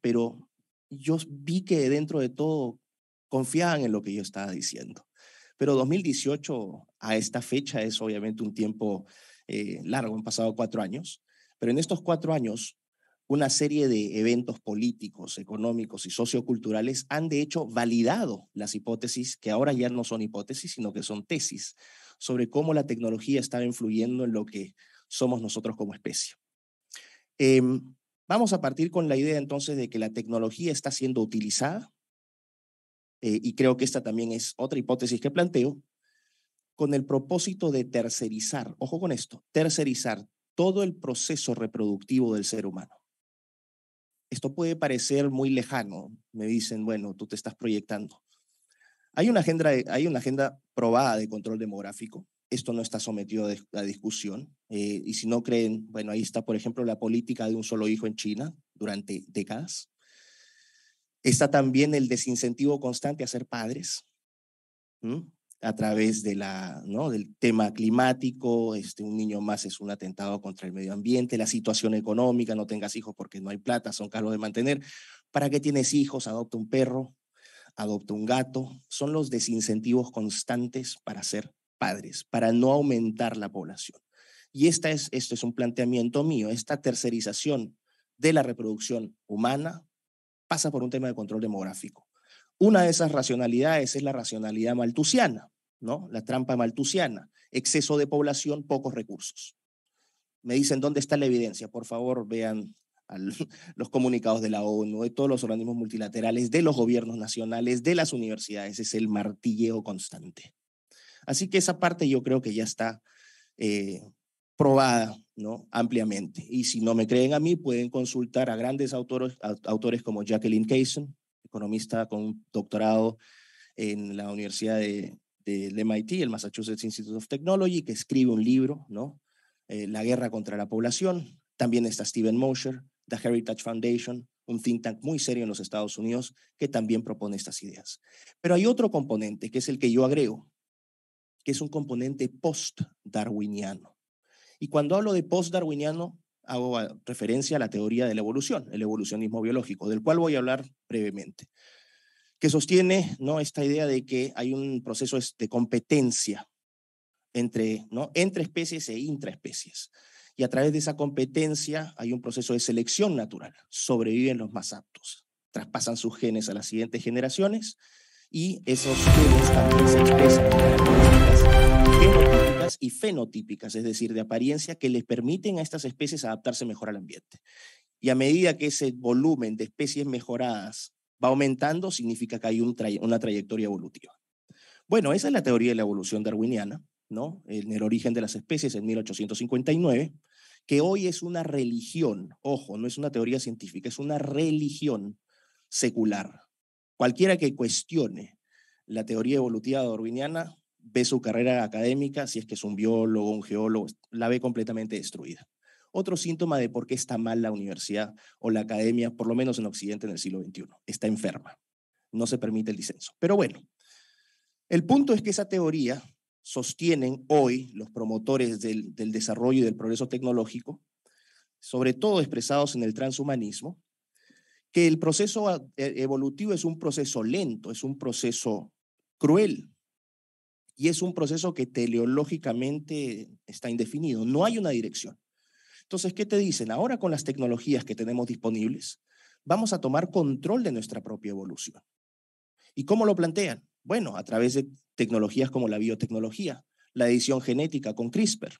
pero yo vi que dentro de todo confiaban en lo que yo estaba diciendo. Pero 2018 a esta fecha es obviamente un tiempo eh, largo, han pasado cuatro años, pero en estos cuatro años una serie de eventos políticos, económicos y socioculturales han de hecho validado las hipótesis, que ahora ya no son hipótesis, sino que son tesis, sobre cómo la tecnología está influyendo en lo que somos nosotros como especie. Em, Vamos a partir con la idea entonces de que la tecnología está siendo utilizada, eh, y creo que esta también es otra hipótesis que planteo, con el propósito de tercerizar, ojo con esto, tercerizar todo el proceso reproductivo del ser humano. Esto puede parecer muy lejano, me dicen, bueno, tú te estás proyectando. Hay una agenda, hay una agenda probada de control demográfico, esto no está sometido a discusión. Eh, y si no creen, bueno, ahí está, por ejemplo, la política de un solo hijo en China durante décadas. Está también el desincentivo constante a ser padres a través de la, ¿no? del tema climático, este, un niño más es un atentado contra el medio ambiente, la situación económica, no tengas hijos porque no hay plata, son caros de mantener. ¿Para qué tienes hijos? Adopta un perro, adopta un gato. Son los desincentivos constantes para ser padres para no aumentar la población. Y esta es, esto es un planteamiento mío, esta tercerización de la reproducción humana pasa por un tema de control demográfico. Una de esas racionalidades es la racionalidad maltusiana, ¿no? La trampa maltusiana, exceso de población, pocos recursos. Me dicen dónde está la evidencia, por favor, vean los comunicados de la ONU, de todos los organismos multilaterales, de los gobiernos nacionales, de las universidades, es el martilleo constante. Así que esa parte yo creo que ya está eh, probada ¿no? ampliamente. Y si no me creen a mí, pueden consultar a grandes autores, como Jacqueline Cason, economista con doctorado en la Universidad de, del MIT, el Massachusetts Institute of Technology, que escribe un libro, ¿no? Eh, la guerra contra la población. También está Steven Mosher, The Heritage Foundation, un think tank muy serio en los Estados Unidos, que también propone estas ideas. Pero hay otro componente, que es el que yo agrego, que es un componente post-darwiniano. Y cuando hablo de post-darwiniano, hago ah, referencia a la teoría de la evolución, el evolucionismo biológico, del cual voy a hablar brevemente, que sostiene ¿no? esta idea de que hay un proceso de este, competencia entre, ¿no? entre especies e intraespecies. Y a través de esa competencia hay un proceso de selección natural. Sobreviven los más aptos, traspasan sus genes a las siguientes generaciones y esos genes también se expresan fenotípicas, es decir, de apariencia que les permiten a estas especies adaptarse mejor al ambiente. Y a medida que ese volumen de especies mejoradas va aumentando, significa que hay una trayectoria evolutiva. Bueno, esa es la teoría de la evolución darwiniana, ¿no? En el origen de las especies en 1859, que hoy es una religión, ojo, no es una teoría científica, es una religión secular. Cualquiera que cuestione la teoría evolutiva darwiniana ve su carrera académica, si es que es un biólogo, un geólogo, la ve completamente destruida. Otro síntoma de por qué está mal la universidad o la academia, por lo menos en Occidente en el siglo XXI, está enferma. No se permite el disenso. Pero bueno, el punto es que esa teoría sostienen hoy los promotores del, del desarrollo y del progreso tecnológico, sobre todo expresados en el transhumanismo, que el proceso e, evolutivo es un proceso lento, es un proceso cruel, y es un proceso que teleológicamente está indefinido. No hay una dirección. Entonces, ¿qué te dicen? Ahora con las tecnologías que tenemos disponibles, vamos a tomar control de nuestra propia evolución. ¿Y cómo lo plantean? Bueno, a través de tecnologías como la biotecnología, la edición genética con CRISPR.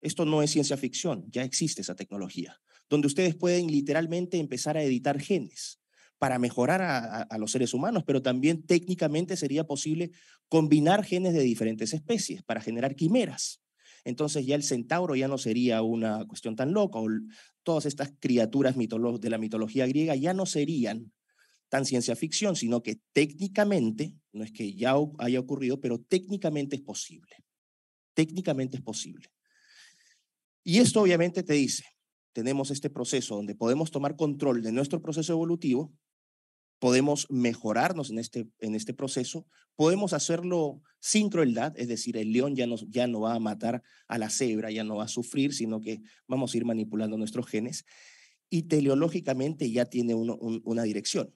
Esto no es ciencia ficción, ya existe esa tecnología, donde ustedes pueden literalmente empezar a editar genes para mejorar a, los seres humanos, pero también técnicamente sería posible combinar genes de diferentes especies para generar quimeras. Entonces ya el centauro ya no sería una cuestión tan loca, o todas estas criaturas de la mitología griega ya no serían tan ciencia ficción, sino que técnicamente, no es que ya haya ocurrido, pero técnicamente es posible. Técnicamente es posible. Y esto obviamente te dice, tenemos este proceso donde podemos tomar control de nuestro proceso evolutivo podemos mejorarnos en este, en este proceso, podemos hacerlo sin crueldad, es decir, el león ya no, ya no va a matar a la cebra, ya no va a sufrir, sino que vamos a ir manipulando nuestros genes. Y teleológicamente ya tiene una dirección.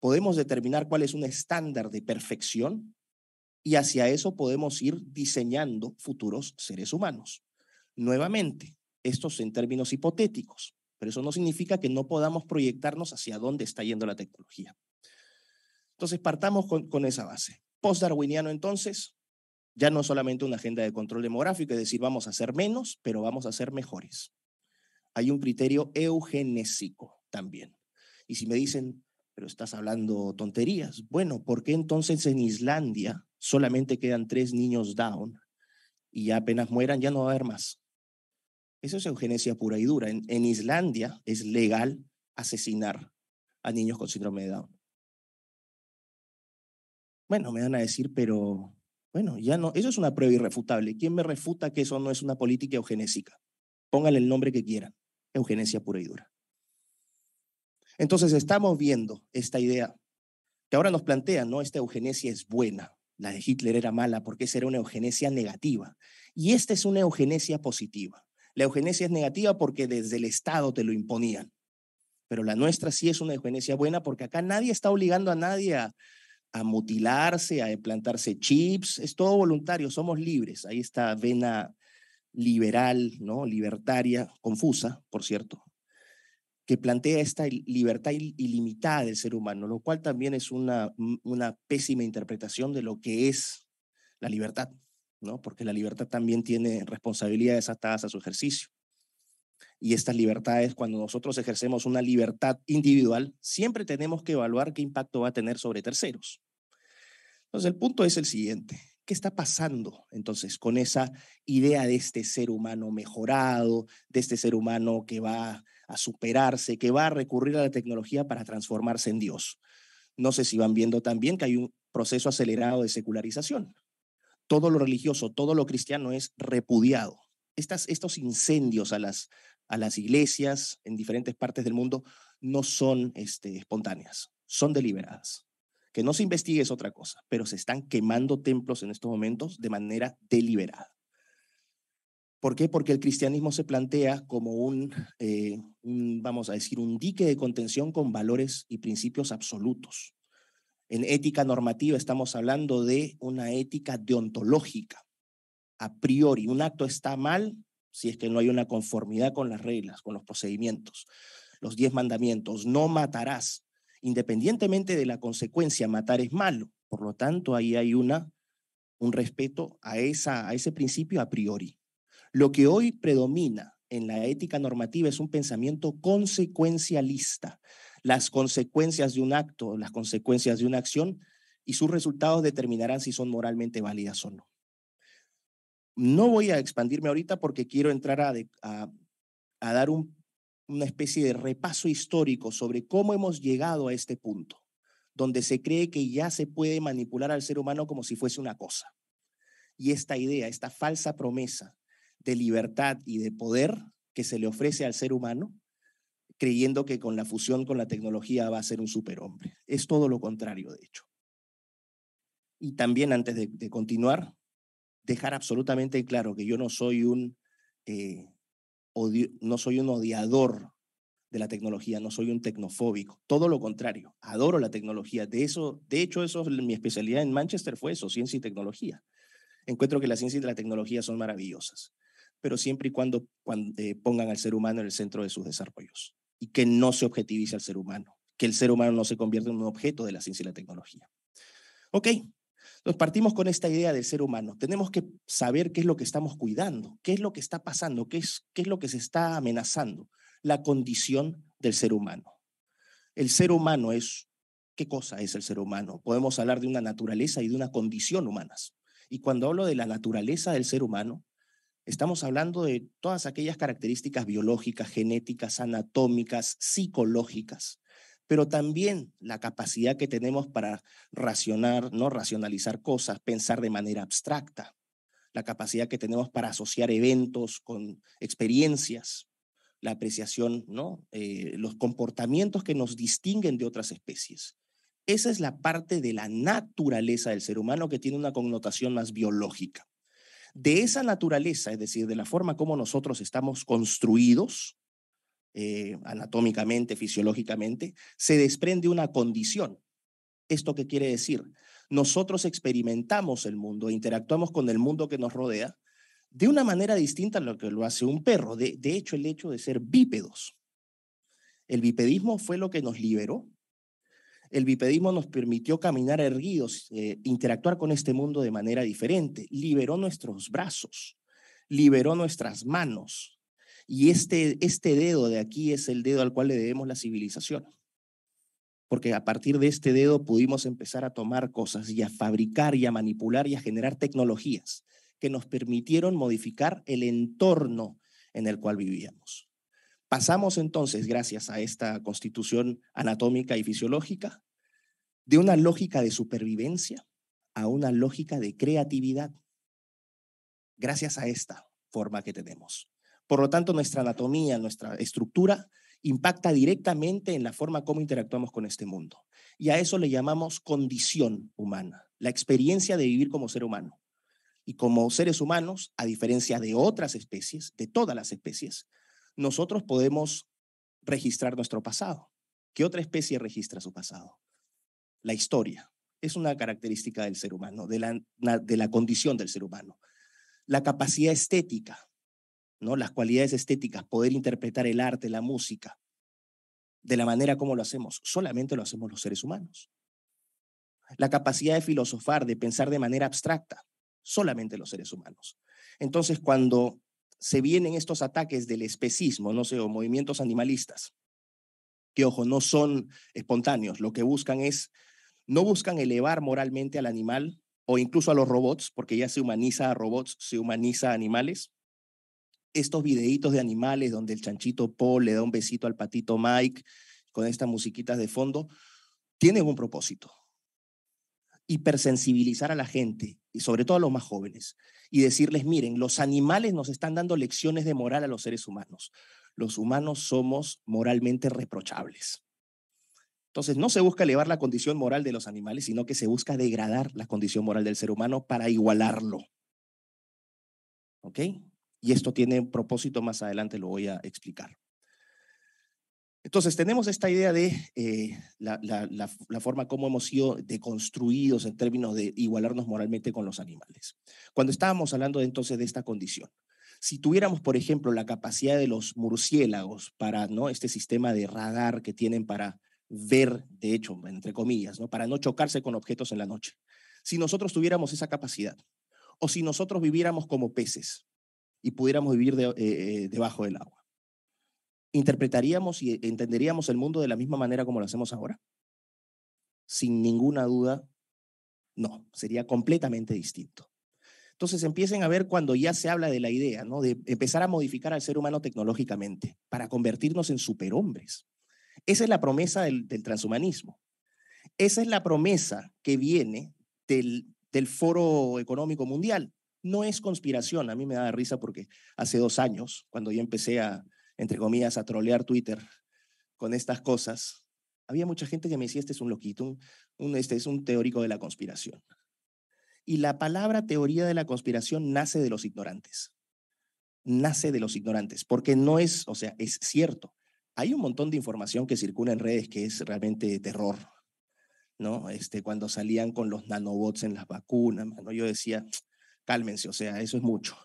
Podemos determinar cuál es un estándar de perfección y hacia eso podemos ir diseñando futuros seres humanos. Nuevamente, estos en términos hipotéticos. Pero eso no significa que no podamos proyectarnos hacia dónde está yendo la tecnología. Entonces, partamos con, esa base. Post-darwiniano, entonces, ya no es solamente una agenda de control demográfico, es decir, vamos a ser menos, pero vamos a ser mejores. Hay un criterio eugenésico también. Y si me dicen, pero estás hablando tonterías, bueno, ¿por qué entonces en Islandia solamente quedan tres niños down y apenas mueran ya no va a haber más? Eso es eugenesia pura y dura. En, Islandia es legal asesinar a niños con síndrome de Down. Bueno, me van a decir, pero bueno, ya no, eso es una prueba irrefutable. ¿Quién me refuta que eso no es una política eugenésica? Pónganle el nombre que quieran, eugenesia pura y dura. Entonces estamos viendo esta idea que ahora nos plantean, ¿no? Esta eugenesia es buena, la de Hitler era mala porque esa era una eugenesia negativa y esta es una eugenesia positiva. La eugenesia es negativa porque desde el Estado te lo imponían. Pero la nuestra sí es una eugenesia buena porque acá nadie está obligando a nadie a, mutilarse, a implantarse chips. Es todo voluntario, somos libres. Ahí está vena liberal, ¿no? libertaria, confusa, por cierto, que plantea esta libertad ilimitada del ser humano, lo cual también es una pésima interpretación de lo que es la libertad. Porque la libertad también tiene responsabilidades atadas a su ejercicio. Y estas libertades, cuando nosotros ejercemos una libertad individual, siempre tenemos que evaluar qué impacto va a tener sobre terceros. Entonces, el punto es el siguiente. ¿Qué está pasando entonces con esa idea de este ser humano mejorado, de este ser humano que va a superarse, que va a recurrir a la tecnología para transformarse en Dios? No sé si van viendo también que hay un proceso acelerado de secularización todo lo religioso, todo lo cristiano es repudiado. Estas, estos incendios a las, a las iglesias en diferentes partes del mundo no son este, espontáneas, son deliberadas. Que no se investigue es otra cosa, pero se están quemando templos en estos momentos de manera deliberada. ¿Por qué? Porque el cristianismo se plantea como un, eh, un vamos a decir, un dique de contención con valores y principios absolutos. En ética normativa estamos hablando de una ética deontológica, a priori. Un acto está mal si es que no hay una conformidad con las reglas, con los procedimientos. Los diez mandamientos, no matarás. Independientemente de la consecuencia, matar es malo. Por lo tanto, ahí hay una, un respeto a, esa, a ese principio a priori. Lo que hoy predomina en la ética normativa es un pensamiento consecuencialista. Las consecuencias de un acto, las consecuencias de una acción y sus resultados determinarán si son moralmente válidas o no. No voy a expandirme ahorita porque quiero entrar a, dar una especie de repaso histórico sobre cómo hemos llegado a este punto, donde se cree que ya se puede manipular al ser humano como si fuese una cosa. Y esta idea, esta falsa promesa de libertad y de poder que se le ofrece al ser humano, creyendo que con la fusión con la tecnología va a ser un superhombre. Es todo lo contrario, de hecho. Y también antes de, continuar, dejar absolutamente claro que yo no soy un, eh, no soy un odiador de la tecnología, no soy un tecnofóbico, todo lo contrario, adoro la tecnología, de eso, de hecho eso mi especialidad en Manchester fue eso, ciencia y tecnología. Encuentro que la ciencia y la tecnología son maravillosas, pero siempre y cuando, eh, pongan al ser humano en el centro de sus desarrollos y que no se objetivice al ser humano, que el ser humano no se convierta en un objeto de la ciencia y la tecnología. Ok, nos partimos con esta idea del ser humano. Tenemos que saber qué es lo que estamos cuidando, qué es lo que está pasando, qué es, qué es lo que se está amenazando, la condición del ser humano. El ser humano es, ¿qué cosa es el ser humano? Podemos hablar de una naturaleza y de una condición humanas. Y cuando hablo de la naturaleza del ser humano, Estamos hablando de todas aquellas características biológicas, genéticas, anatómicas, psicológicas, pero también la capacidad que tenemos para racionar, no racionalizar cosas, pensar de manera abstracta, la capacidad que tenemos para asociar eventos con experiencias, la apreciación, ¿no? Eh, los comportamientos que nos distinguen de otras especies. Esa es la parte de la naturaleza del ser humano que tiene una connotación más biológica de esa naturaleza, es decir, de la forma como nosotros estamos construidos eh, anatómicamente, fisiológicamente, se desprende una condición. ¿Esto qué quiere decir? Nosotros experimentamos el mundo, interactuamos con el mundo que nos rodea de una manera distinta a lo que lo hace un perro. de hecho, el hecho de ser bípedos. El bipedismo fue lo que nos liberó el bipedismo nos permitió caminar erguidos, eh, interactuar con este mundo de manera diferente, liberó nuestros brazos, liberó nuestras manos. Y este, este dedo de aquí es el dedo al cual le debemos la civilización. Porque a partir de este dedo pudimos empezar a tomar cosas y a fabricar y a manipular y a generar tecnologías que nos permitieron modificar el entorno en el cual vivíamos. Pasamos entonces, gracias a esta constitución anatómica y fisiológica, de una lógica de supervivencia a una lógica de creatividad, gracias a esta forma que tenemos. Por lo tanto, nuestra anatomía, nuestra estructura impacta directamente en la forma como interactuamos con este mundo. Y a eso le llamamos condición humana, la experiencia de vivir como ser humano. Y como seres humanos, a diferencia de otras especies, de todas las especies, nosotros podemos registrar nuestro pasado. ¿Qué otra especie registra su pasado? la historia. Es una característica del ser humano, de la, de la condición del ser humano. La capacidad estética, ¿no? las cualidades estéticas, poder interpretar el arte, la música, de la manera como lo hacemos, solamente lo hacemos los seres humanos. La capacidad de filosofar, de pensar de manera abstracta, solamente los seres humanos. Entonces, cuando se vienen estos ataques del especismo, no sé, o movimientos animalistas, que ojo, no son espontáneos, lo que buscan es no buscan elevar moralmente al animal o incluso a los robots, porque ya se humaniza a robots, se humaniza a animales. Estos videitos de animales donde el chanchito Paul le da un besito al patito Mike con estas musiquitas de fondo, tienen un propósito. Hipersensibilizar a la gente, y sobre todo a los más jóvenes, y decirles, miren, los animales nos están dando lecciones de moral a los seres humanos. Los humanos somos moralmente reprochables. Entonces, no se busca elevar la condición moral de los animales, sino que se busca degradar la condición moral del ser humano para igualarlo. ¿Ok? Y esto tiene un propósito, más adelante lo voy a explicar. Entonces, tenemos esta idea de eh, la, forma como hemos sido deconstruidos en términos de igualarnos moralmente con los animales. Cuando estábamos hablando entonces de esta condición, si tuviéramos, por ejemplo, la capacidad de los murciélagos para ¿no? este sistema de radar que tienen para ver, de hecho, entre comillas, ¿no? para no chocarse con objetos en la noche. Si nosotros tuviéramos esa capacidad, o si nosotros viviéramos como peces y pudiéramos vivir eh, eh, debajo del agua, ¿interpretaríamos y entenderíamos el mundo de la misma manera como lo hacemos ahora? Sin ninguna duda, no, sería completamente distinto. Entonces empiecen a ver cuando ya se habla de la idea, ¿no? De empezar a modificar al ser humano tecnológicamente para convertirnos en superhombres. Esa es la promesa del, transhumanismo. Esa es la promesa que viene del, Foro Económico Mundial. No es conspiración, a mí me da risa porque hace dos años, cuando yo empecé a, entre comillas, a trolear Twitter con estas cosas, había mucha gente que me decía, este es un loquito, este es un teórico de la conspiración. Y la palabra teoría de la conspiración nace de los ignorantes. Nace de los ignorantes, porque no es, o sea, es cierto, hay un montón de información que circula en redes que es realmente terror, ¿no? Este, cuando salían con los nanobots en las vacunas, ¿no? yo decía, cálmense, o sea, eso es mucho.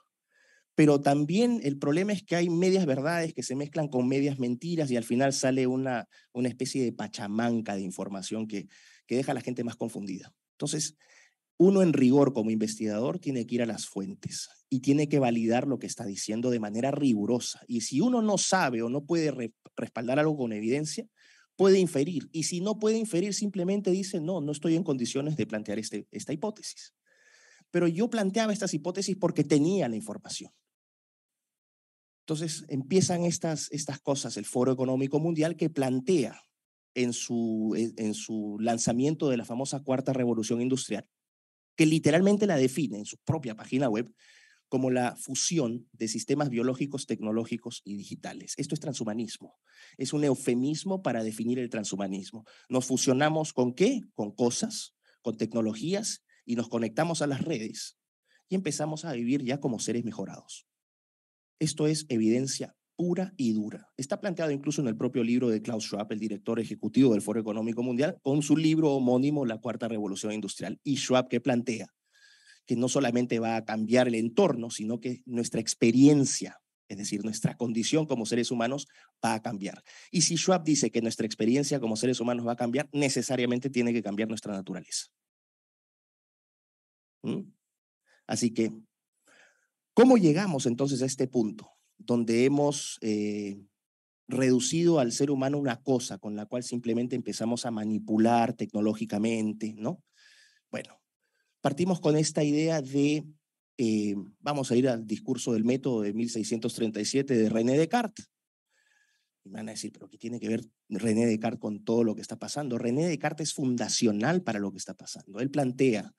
Pero también el problema es que hay medias verdades que se mezclan con medias mentiras y al final sale una, una especie de pachamanca de información que, que deja a la gente más confundida. Entonces, uno en rigor como investigador tiene que ir a las fuentes y tiene que validar lo que está diciendo de manera rigurosa. Y si uno no sabe o no puede respaldar algo con evidencia, puede inferir. Y si no puede inferir, simplemente dice, no, no estoy en condiciones de plantear este, esta hipótesis. Pero yo planteaba estas hipótesis porque tenía la información. Entonces empiezan estas, estas cosas, el Foro Económico Mundial que plantea en su, en su lanzamiento de la famosa Cuarta Revolución Industrial, que literalmente la define en su propia página web como la fusión de sistemas biológicos, tecnológicos y digitales. Esto es transhumanismo. Es un eufemismo para definir el transhumanismo. Nos fusionamos con qué? Con cosas, con tecnologías y nos conectamos a las redes y empezamos a vivir ya como seres mejorados. Esto es evidencia pura y dura. Está planteado incluso en el propio libro de Klaus Schwab, el director ejecutivo del Foro Económico Mundial, con su libro homónimo La Cuarta Revolución Industrial. Y Schwab que plantea que no solamente va a cambiar el entorno, sino que nuestra experiencia, es decir, nuestra condición como seres humanos va a cambiar. Y si Schwab dice que nuestra experiencia como seres humanos va a cambiar, necesariamente tiene que cambiar nuestra naturaleza. ¿Mm? Así que, ¿cómo llegamos entonces a este punto? donde hemos eh, reducido al ser humano una cosa con la cual simplemente empezamos a manipular tecnológicamente, ¿no? Bueno, partimos con esta idea de, eh, vamos a ir al discurso del método de 1637 de René Descartes. Y van a decir, pero ¿qué tiene que ver René Descartes con todo lo que está pasando? René Descartes es fundacional para lo que está pasando. Él plantea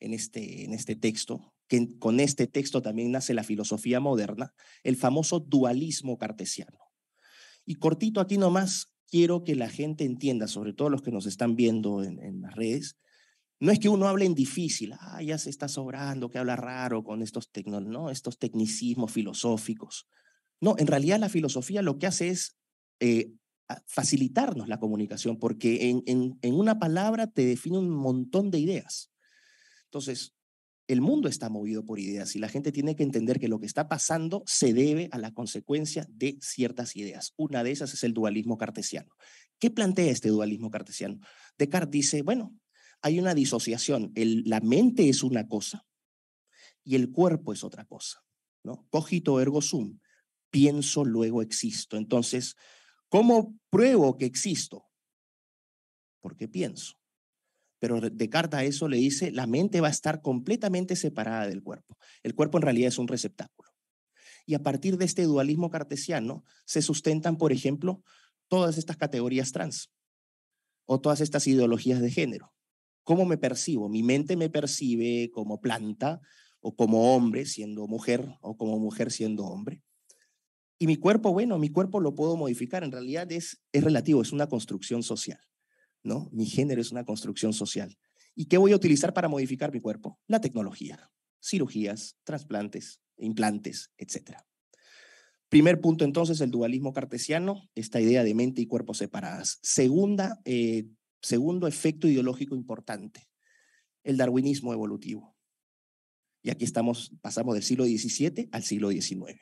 en este, en este texto, que con este texto también nace la filosofía moderna, el famoso dualismo cartesiano. Y cortito aquí nomás, quiero que la gente entienda, sobre todo los que nos están viendo en, las redes, no es que uno hable en difícil, ah, ya se está sobrando, que habla raro con estos, ¿no? estos tecnicismos filosóficos. No, en realidad la filosofía lo que hace es eh, facilitarnos la comunicación, porque en, en una palabra te define un montón de ideas. Entonces, el mundo está movido por ideas y la gente tiene que entender que lo que está pasando se debe a la consecuencia de ciertas ideas. Una de esas es el dualismo cartesiano. ¿Qué plantea este dualismo cartesiano? Descartes dice, bueno, hay una disociación, la mente es una cosa y el cuerpo es otra cosa, Cogito ergo sum, pienso luego existo. Entonces, ¿cómo pruebo que existo? Porque pienso pero Descartes a eso le dice, la mente va a estar completamente separada del cuerpo. El cuerpo en realidad es un receptáculo. Y a partir de este dualismo cartesiano se sustentan, por ejemplo, todas estas categorías trans o todas estas ideologías de género. ¿Cómo me percibo? Mi mente me percibe como planta o como hombre siendo mujer o como mujer siendo hombre. Y mi cuerpo, bueno, mi cuerpo lo puedo modificar, en realidad es, es relativo, es una construcción social. ¿no? Mi género es una construcción social. ¿Y qué voy a utilizar para modificar mi cuerpo? La tecnología, cirugías, trasplantes, implantes, etc. Primer punto entonces, el dualismo cartesiano, esta idea de mente y cuerpo separadas. Segunda, eh, segundo efecto ideológico importante, el darwinismo evolutivo. Y aquí estamos, pasamos del siglo XVII al siglo XIX.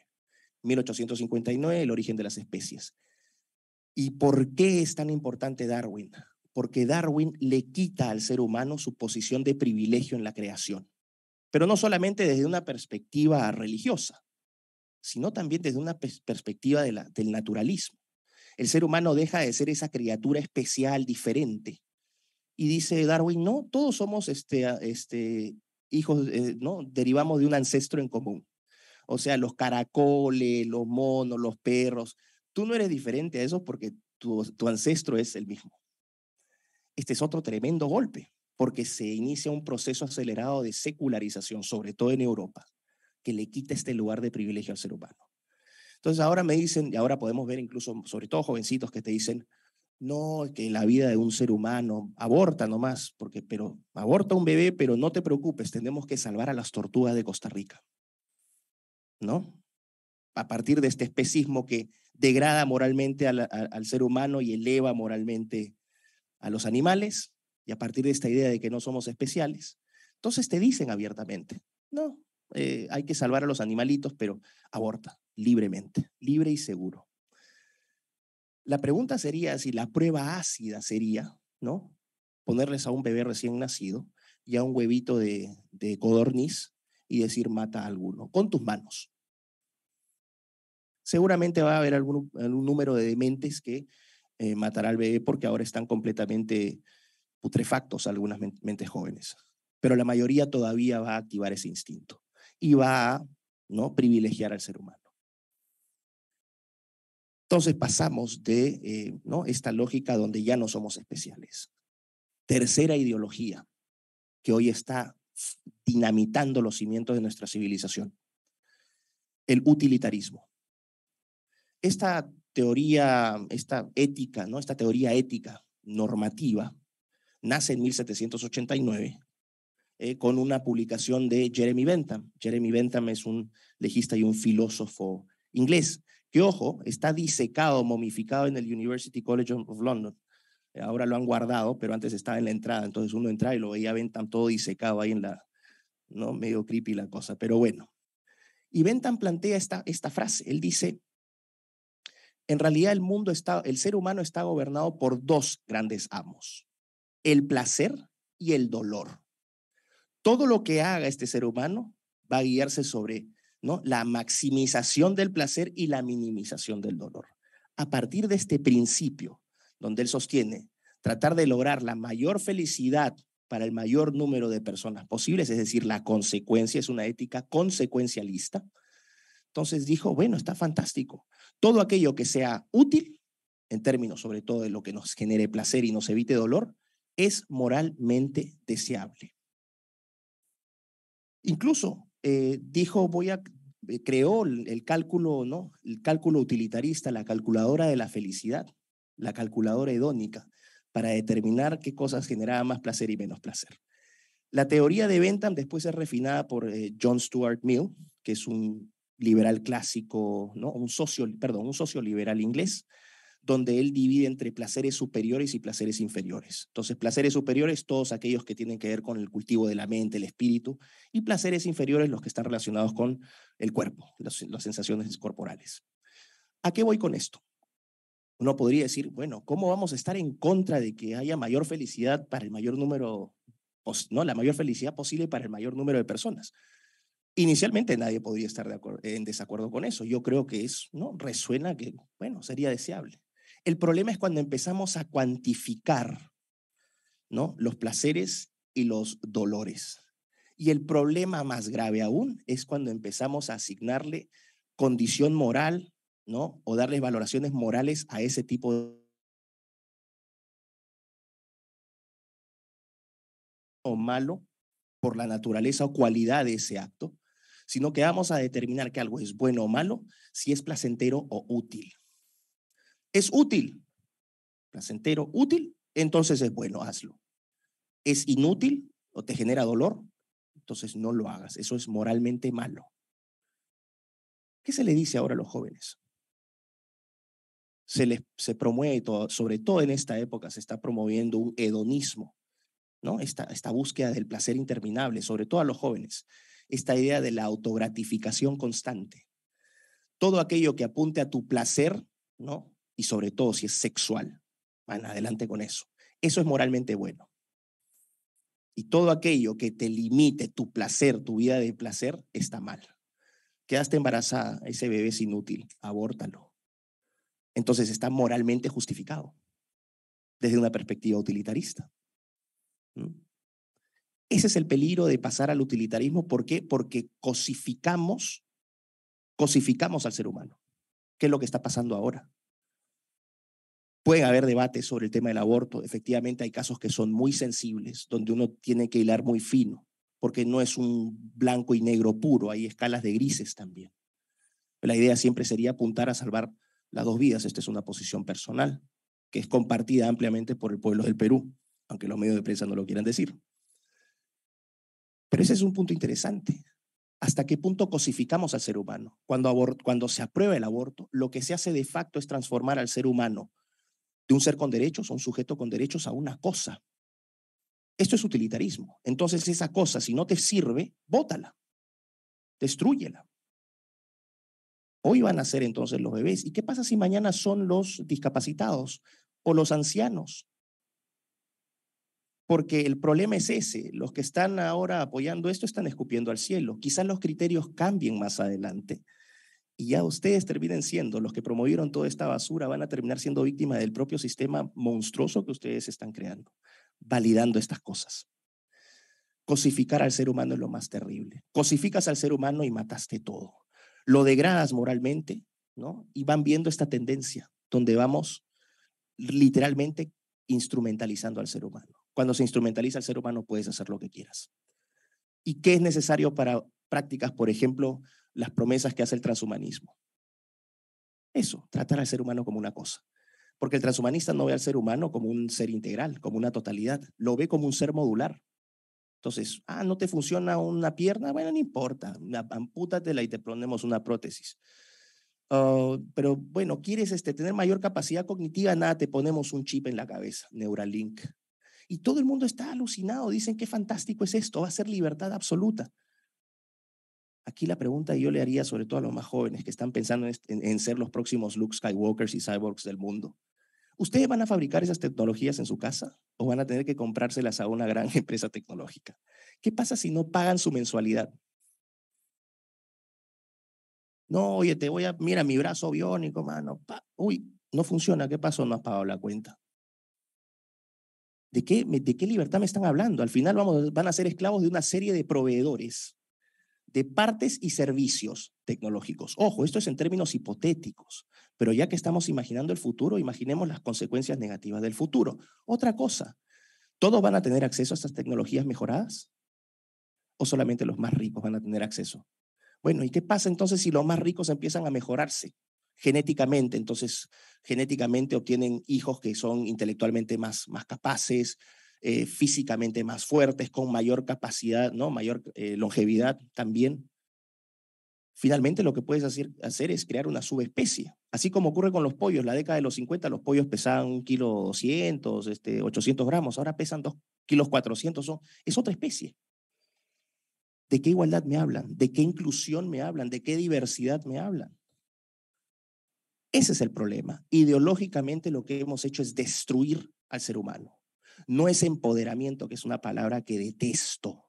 1859, el origen de las especies. ¿Y por qué es tan importante Darwin? porque Darwin le quita al ser humano su posición de privilegio en la creación, pero no solamente desde una perspectiva religiosa, sino también desde una perspectiva del naturalismo. El ser humano deja de ser esa criatura especial, diferente. Y dice Darwin, no, todos somos este, este, hijos, eh, ¿no? Derivamos de un ancestro en común. O sea, los caracoles, los monos, los perros. Tú no eres diferente a eso porque tu ancestro es el mismo este es otro tremendo golpe, porque se inicia un proceso acelerado de secularización, sobre todo en Europa, que le quita este lugar de privilegio al ser humano. Entonces ahora me dicen, y ahora podemos ver incluso, sobre todo jovencitos que te dicen, no, que la vida de un ser humano, aborta nomás, porque, pero aborta un bebé, pero no te preocupes, tenemos que salvar a las tortugas de Costa Rica. ¿No? A partir de este especismo que degrada moralmente al, al ser humano y eleva moralmente a los animales y a partir de esta idea de que no somos especiales, entonces te dicen abiertamente, no, eh, hay que salvar a los animalitos, pero aborta libremente, libre y seguro. La pregunta sería si la prueba ácida sería, ¿no? Ponerles a un bebé recién nacido y a un huevito de, codorniz y decir mata a alguno con tus manos. Seguramente va a haber algún número de dementes que eh, matar al bebé porque ahora están completamente putrefactos algunas mentes jóvenes. Pero la mayoría todavía va a activar ese instinto y va a ¿no? privilegiar al ser humano. Entonces pasamos de eh, ¿no? esta lógica donde ya no somos especiales. Tercera ideología que hoy está dinamitando los cimientos de nuestra civilización, el utilitarismo. Esta teoría, esta ética, ¿no? Esta teoría ética normativa nace en 1789 eh, con una publicación de Jeremy Bentham. Jeremy Bentham es un legista y un filósofo inglés que, ojo, está disecado, momificado en el University College of London. Eh, ahora lo han guardado, pero antes estaba en la entrada, entonces uno entra y lo veía Bentham todo disecado ahí en la, ¿no? Medio creepy la cosa, pero bueno. Y Bentham plantea esta, esta frase, él dice, en realidad el mundo está, el ser humano está gobernado por dos grandes amos, el placer y el dolor. Todo lo que haga este ser humano va a guiarse sobre ¿no? la maximización del placer y la minimización del dolor. A partir de este principio, donde él sostiene tratar de lograr la mayor felicidad para el mayor número de personas posibles, es decir, la consecuencia es una ética consecuencialista, entonces dijo, bueno, está fantástico. Todo aquello que sea útil, en términos sobre todo de lo que nos genere placer y nos evite dolor, es moralmente deseable. Incluso eh, dijo, voy a, eh, creó el, cálculo, ¿no? El cálculo utilitarista, la calculadora de la felicidad, la calculadora hedónica, para determinar qué cosas generaban más placer y menos placer. La teoría de Bentham después es refinada por eh, John Stuart Mill, que es un liberal clásico, ¿no? un socio, perdón, un socio liberal inglés, donde él divide entre placeres superiores y placeres inferiores. Entonces, placeres superiores, todos aquellos que tienen que ver con el cultivo de la mente, el espíritu, y placeres inferiores, los que están relacionados con el cuerpo, las, sensaciones corporales. ¿A qué voy con esto? Uno podría decir, bueno, ¿cómo vamos a estar en contra de que haya mayor felicidad para el mayor número, no, la mayor felicidad posible para el mayor número de personas? Inicialmente nadie podría estar en desacuerdo con eso. Yo creo que es, ¿no? Resuena que, bueno, sería deseable. El problema es cuando empezamos a cuantificar, ¿no? Los placeres y los dolores. Y el problema más grave aún es cuando empezamos a asignarle condición moral, ¿no? O darles valoraciones morales a ese tipo de o malo por la naturaleza o cualidad de ese acto, sino que vamos a determinar que algo es bueno o malo, si es placentero o útil. Es útil, placentero, útil, entonces es bueno, hazlo. Es inútil o te genera dolor, entonces no lo hagas, eso es moralmente malo. ¿Qué se le dice ahora a los jóvenes? Se les se promueve, sobre todo en esta época, se está promoviendo un hedonismo, ¿no? Esta, esta búsqueda del placer interminable, sobre todo a los jóvenes esta idea de la autogratificación constante. Todo aquello que apunte a tu placer, ¿no? Y sobre todo si es sexual. Van adelante con eso. Eso es moralmente bueno. Y todo aquello que te limite tu placer, tu vida de placer, está mal. Quedaste embarazada, ese bebé es inútil, abórtalo. Entonces está moralmente justificado desde una perspectiva utilitarista. Ese es el peligro de pasar al utilitarismo. ¿Por qué? Porque cosificamos, cosificamos al ser humano, ¿Qué es lo que está pasando ahora. Puede haber debates sobre el tema del aborto. Efectivamente, hay casos que son muy sensibles, donde uno tiene que hilar muy fino, porque no es un blanco y negro puro, hay escalas de grises también. La idea siempre sería apuntar a salvar las dos vidas. Esta es una posición personal, que es compartida ampliamente por el pueblo del Perú, aunque los medios de prensa no lo quieran decir. Pero ese es un punto interesante. ¿Hasta qué punto cosificamos al ser humano? Cuando, se aprueba el aborto, lo que se hace de facto es transformar al ser humano de un ser con derechos un sujeto con derechos a una cosa. Esto es utilitarismo. Entonces esa cosa, si no te sirve, bótala, destruyela. Hoy van a ser entonces los bebés. ¿Y qué pasa si mañana son los discapacitados o los ancianos porque el problema es ese, los que están ahora apoyando esto están escupiendo al cielo. Quizás los criterios cambien más adelante. Y ya ustedes terminen siendo, los que promovieron toda esta basura, van a terminar siendo víctimas del propio sistema monstruoso que ustedes están creando, validando estas cosas. Cosificar al ser humano es lo más terrible. Cosificas al ser humano y mataste todo. Lo degradas moralmente, ¿no? Y van viendo esta tendencia donde vamos literalmente instrumentalizando al ser humano. Cuando se instrumentaliza el ser humano puedes hacer lo que quieras. ¿Y qué es necesario para prácticas, por ejemplo, las promesas que hace el transhumanismo? Eso, tratar al ser humano como una cosa. Porque el transhumanista no ve al ser humano como un ser integral, como una totalidad, lo ve como un ser modular. Entonces, ah, no te funciona una pierna, bueno, no importa, ampútatela y te ponemos una prótesis. Ah, pero bueno, quieres este, tener mayor capacidad cognitiva, nada, te ponemos un chip en la cabeza, Neuralink, y todo el mundo está alucinado, dicen qué fantástico es esto, va a ser libertad absoluta. Aquí la pregunta yo le haría sobre todo a los más jóvenes que están pensando en, ser los próximos Luke Skywalkers y cyborgs del mundo. ¿Ustedes van a fabricar esas tecnologías en su casa o van a tener que comprárselas a una gran empresa tecnológica? ¿Qué pasa si no pagan su mensualidad? No, oye, te voy a, mira mi brazo biónico, mano. uy, no funciona, ¿qué pasó? No has pagado la cuenta. ¿De qué, libertad me están hablando? Al final vamos, van a ser esclavos de una serie de proveedores de partes y servicios tecnológicos. Ojo, esto es en términos hipotéticos, pero ya que estamos imaginando el futuro, imaginemos las consecuencias negativas del futuro. Otra cosa, ¿todos van a tener acceso a estas tecnologías mejoradas? ¿O solamente los más ricos van a tener acceso? Bueno, ¿y qué pasa entonces si los más ricos empiezan a mejorarse? genéticamente, entonces genéticamente obtienen hijos que son intelectualmente más, más capaces, eh, físicamente más fuertes, con mayor capacidad, ¿no? mayor eh, longevidad también. Finalmente, lo que puedes hacer, hacer, es crear una subespecie. Así como ocurre con los pollos. La década de los 50 los pollos pesaban un kilo 200, este, 800 gramos. Ahora pesan 2 kilos 400. Son, es otra especie. ¿De qué igualdad me hablan? ¿De qué inclusión me hablan? ¿De qué diversidad me hablan? Ese es el problema. Ideológicamente lo que hemos hecho es destruir al ser humano. No es empoderamiento, que es una palabra que detesto.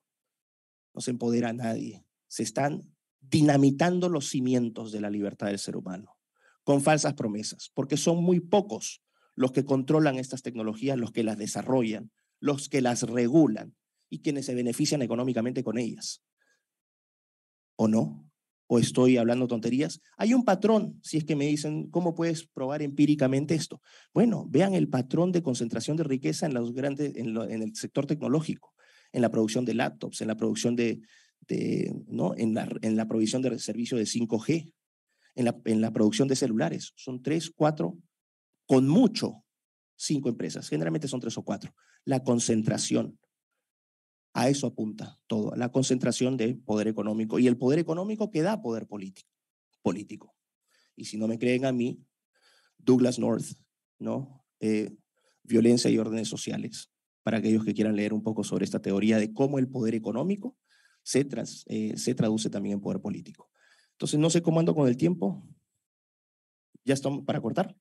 No se empodera a nadie. Se están dinamitando los cimientos de la libertad del ser humano con falsas promesas, porque son muy pocos los que controlan estas tecnologías, los que las desarrollan, los que las regulan y quienes se benefician económicamente con ellas. ¿O no? o estoy hablando tonterías. Hay un patrón, si es que me dicen, ¿cómo puedes probar empíricamente esto? Bueno, vean el patrón de concentración de riqueza en, los grandes, en, el sector tecnológico, en la producción de laptops, en la producción de, de ¿no? en, la, en la provisión de servicio de 5G, en la, en la producción de celulares. Son tres, cuatro, con mucho, cinco empresas. Generalmente son tres o cuatro. La concentración. A eso apunta todo, la concentración de poder económico y el poder económico que da poder político. político. Y si no me creen a mí, Douglas North, ¿no? Eh, violencia y órdenes sociales, para aquellos que quieran leer un poco sobre esta teoría de cómo el poder económico se, tras, eh, se traduce también en poder político. Entonces, no sé cómo ando con el tiempo. ¿Ya estamos para cortar?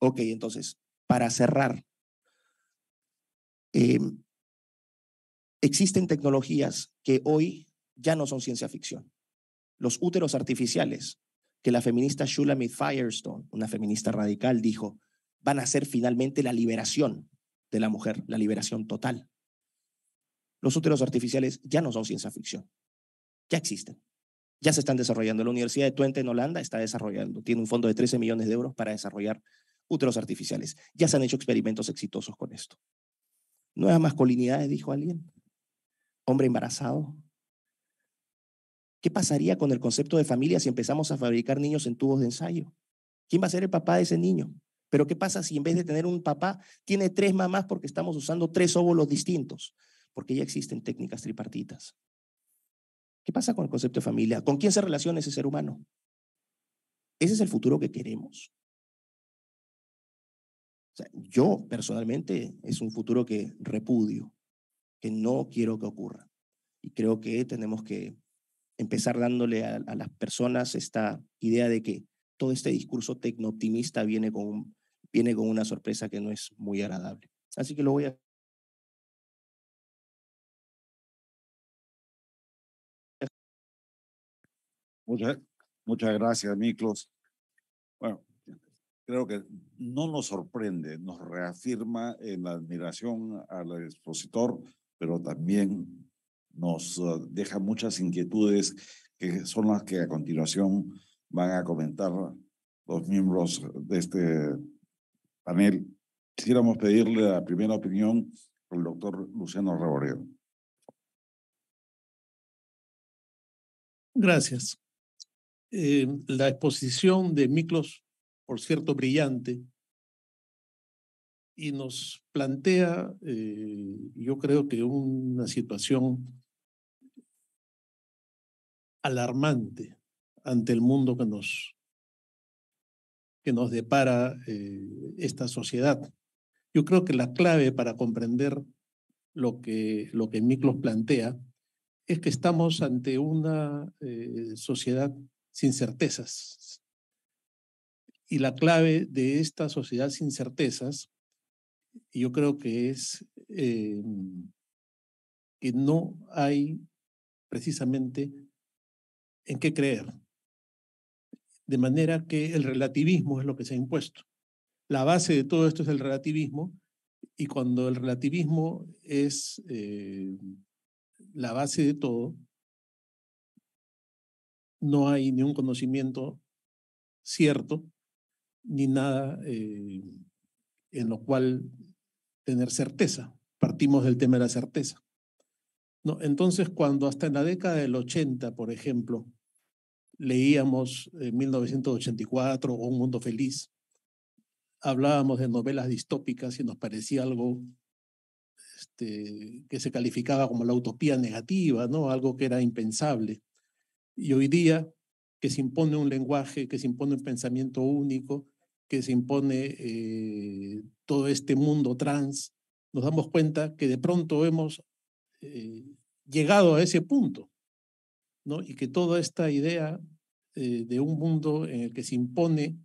Ok, entonces, para cerrar, em, existen tecnologías que hoy ya no son ciencia ficción. Los úteros artificiales, que la feminista Shulamit Firestone, una feminista radical, dijo, van a ser finalmente la liberación de la mujer, la liberación total. Los úteros artificiales ya no son ciencia ficción, ya existen, ya se están desarrollando. La Universidad de Twente en Holanda está desarrollando, tiene un fondo de 13 millones de euros para desarrollar úteros artificiales. Ya se han hecho experimentos exitosos con esto. Nuevas masculinidades, dijo alguien hombre embarazado? ¿Qué pasaría con el concepto de familia si empezamos a fabricar niños en tubos de ensayo? ¿Quién va a ser el papá de ese niño? Pero ¿qué pasa si en vez de tener un papá, tiene tres mamás porque estamos usando tres óvulos distintos? Porque ya existen técnicas tripartitas. ¿Qué pasa con el concepto de familia? ¿Con quién se relaciona ese ser humano? ¿Ese es el futuro que queremos? yo personalmente es un futuro que repudio que no quiero que ocurra. Y creo que tenemos que empezar dándole a, las personas esta idea de que todo este discurso tecno-optimista viene con, viene con una sorpresa que no es muy agradable. Así que lo voy a Muchas, muchas gracias, Miklos. Bueno, creo que no nos sorprende, nos reafirma en la admiración al expositor pero también nos uh, deja muchas inquietudes que son las que a continuación van a comentar los miembros de este panel. Quisiéramos pedirle la primera opinión al doctor Luciano Reboredo. Gracias. Eh, la exposición de Miklos, por cierto, brillante, y nos plantea, eh, yo creo que una situación alarmante ante el mundo que nos, que nos depara eh, esta sociedad. Yo creo que la clave para comprender lo que, lo que Miklos plantea es que estamos ante una eh, sociedad sin certezas. Y la clave de esta sociedad sin certezas yo creo que es em, que no hay precisamente en qué creer. De manera que el relativismo es lo que se ha impuesto. La base de todo esto es el relativismo y cuando el relativismo es eh, la base de todo, no hay ni un conocimiento cierto ni nada eh, en lo cual tener certeza. Partimos del tema de la certeza. ¿no? Entonces, cuando hasta en la década del 80, por ejemplo, leíamos eh, en 1984 Un Mundo Feliz, hablábamos de novelas distópicas y nos parecía algo este, que se calificaba como la utopía negativa, ¿no? algo que era impensable. Y hoy día, que se impone un lenguaje, que se impone un pensamiento único, que se impone eh, todo este mundo trans, nos damos cuenta que de pronto hemos eh, llegado a ese punto, ¿no? Y que toda esta idea eh, de un mundo en el que se impone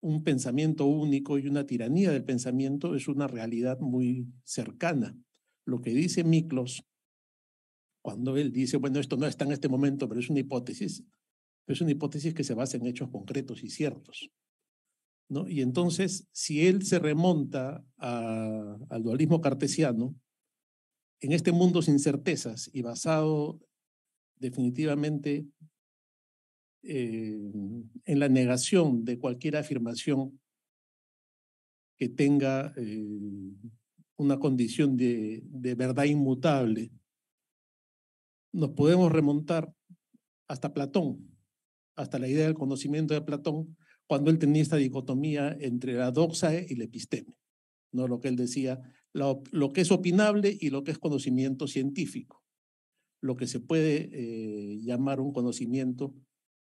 un pensamiento único y una tiranía del pensamiento es una realidad muy cercana. Lo que dice Miklos, cuando él dice, bueno, esto no está en este momento, pero es una hipótesis, es una hipótesis que se basa en hechos concretos y ciertos. Y entonces, si él se remonta al dualismo cartesiano, en este mundo sin certezas y basado definitivamente eh, en la negación de cualquier afirmación que tenga eh, una condición de verdad inmutable, nos podemos remontar hasta Platón, hasta la idea del conocimiento de Platón, cuando él tenía esta dicotomía entre la doxa y la episteme, ¿no? lo que él decía, lo, que es opinable y lo que es conocimiento científico, lo que se puede eh, llamar un conocimiento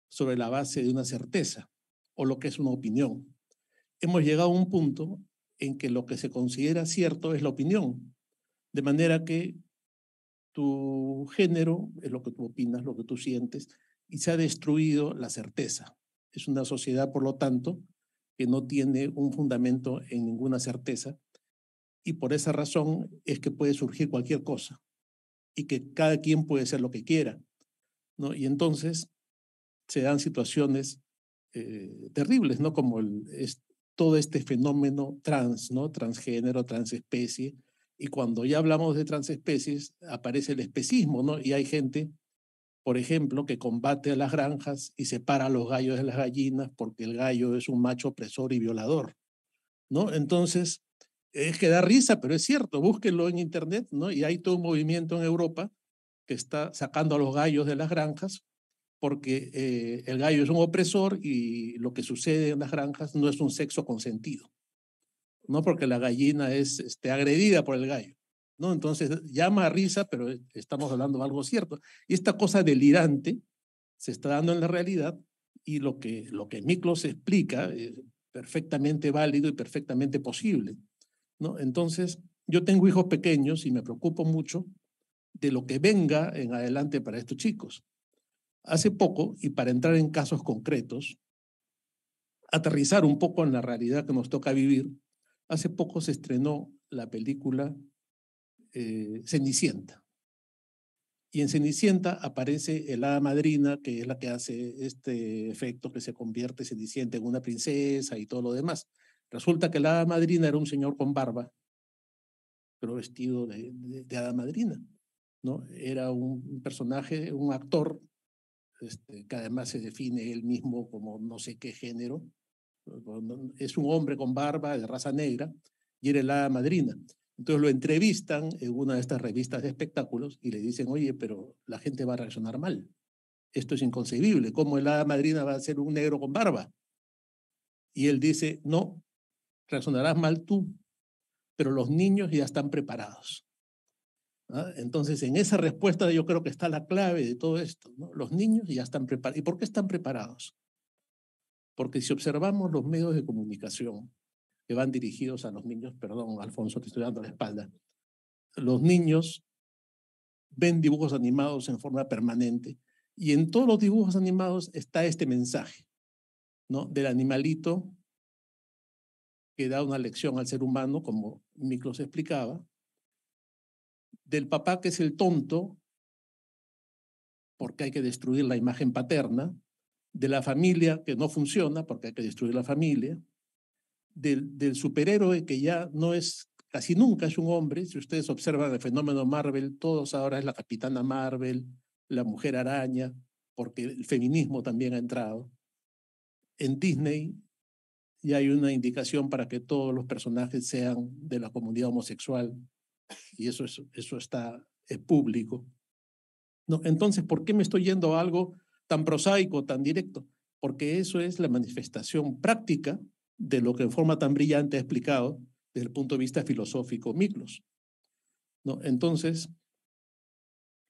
sobre la base de una certeza o lo que es una opinión. Hemos llegado a un punto en que lo que se considera cierto es la opinión, de manera que tu género es lo que tú opinas, lo que tú sientes, y se ha destruido la certeza. Es una sociedad, por lo tanto, que no tiene un fundamento en ninguna certeza y por esa razón es que puede surgir cualquier cosa y que cada quien puede ser lo que quiera. ¿no? Y entonces se dan situaciones eh, terribles, ¿no? como todo este fenómeno trans, ¿no? transgénero, transespecie. Y cuando ya hablamos de transespecies, aparece el especismo, ¿no? Y hay gente por ejemplo, que combate a las granjas y separa a los gallos de las gallinas porque el gallo es un macho opresor y violador, ¿no? Entonces, es que da risa, pero es cierto, búsquenlo en internet, ¿no? Y hay todo un movimiento en Europa que está sacando a los gallos de las granjas porque eh, el gallo es un opresor y lo que sucede en las granjas no es un sexo consentido, ¿no? Porque la gallina es este, agredida por el gallo. ¿no? Entonces llama a risa, pero estamos hablando de algo cierto. Y esta cosa delirante se está dando en la realidad y lo que, lo que Miklos explica es perfectamente válido y perfectamente posible, ¿no? Entonces, yo tengo hijos pequeños y me preocupo mucho de lo que venga en adelante para estos chicos. Hace poco, y para entrar en casos concretos, aterrizar un poco en la realidad que nos toca vivir, hace poco se estrenó la película eh, Cenicienta. Y en Cenicienta aparece el hada madrina, que es la que hace este efecto que se convierte Cenicienta en una princesa y todo lo demás. Resulta que el hada madrina era un señor con barba, pero vestido de, hada madrina. ¿no? Era un personaje, un actor, este, que además se define él mismo como no sé qué género. Es un hombre con barba de raza negra y era el hada madrina. Entonces lo entrevistan en una de estas revistas de espectáculos y le dicen, oye, pero la gente va a reaccionar mal. Esto es inconcebible. ¿Cómo el hada madrina va a ser un negro con barba? Y él dice, no, reaccionarás mal tú, pero los niños ya están preparados. Entonces, en esa respuesta yo creo que está la clave de todo esto. Los niños ya están preparados. ¿Y por qué están preparados? Porque si observamos los medios de comunicación, que van dirigidos a los niños. Perdón, Alfonso, te estoy dando la espalda. Los niños ven dibujos animados en forma permanente y en todos los dibujos animados está este mensaje, ¿no? Del animalito que da una lección al ser humano, como Miklos explicaba, del papá que es el tonto, porque hay que destruir la imagen paterna, de la familia que no funciona, porque hay que destruir la familia, del, superhéroe que ya no es casi nunca es un hombre. Si ustedes observan el fenómeno Marvel, todos ahora es la capitana Marvel, la mujer araña, porque el feminismo también ha entrado. En Disney ya hay una indicación para que todos los personajes sean de la comunidad homosexual y eso, es, eso está es público. entonces, ¿por qué me estoy yendo a algo tan prosaico, tan directo? Porque eso es la manifestación práctica de lo que en forma tan brillante ha explicado desde el punto de vista filosófico Miklos. ¿No? Entonces,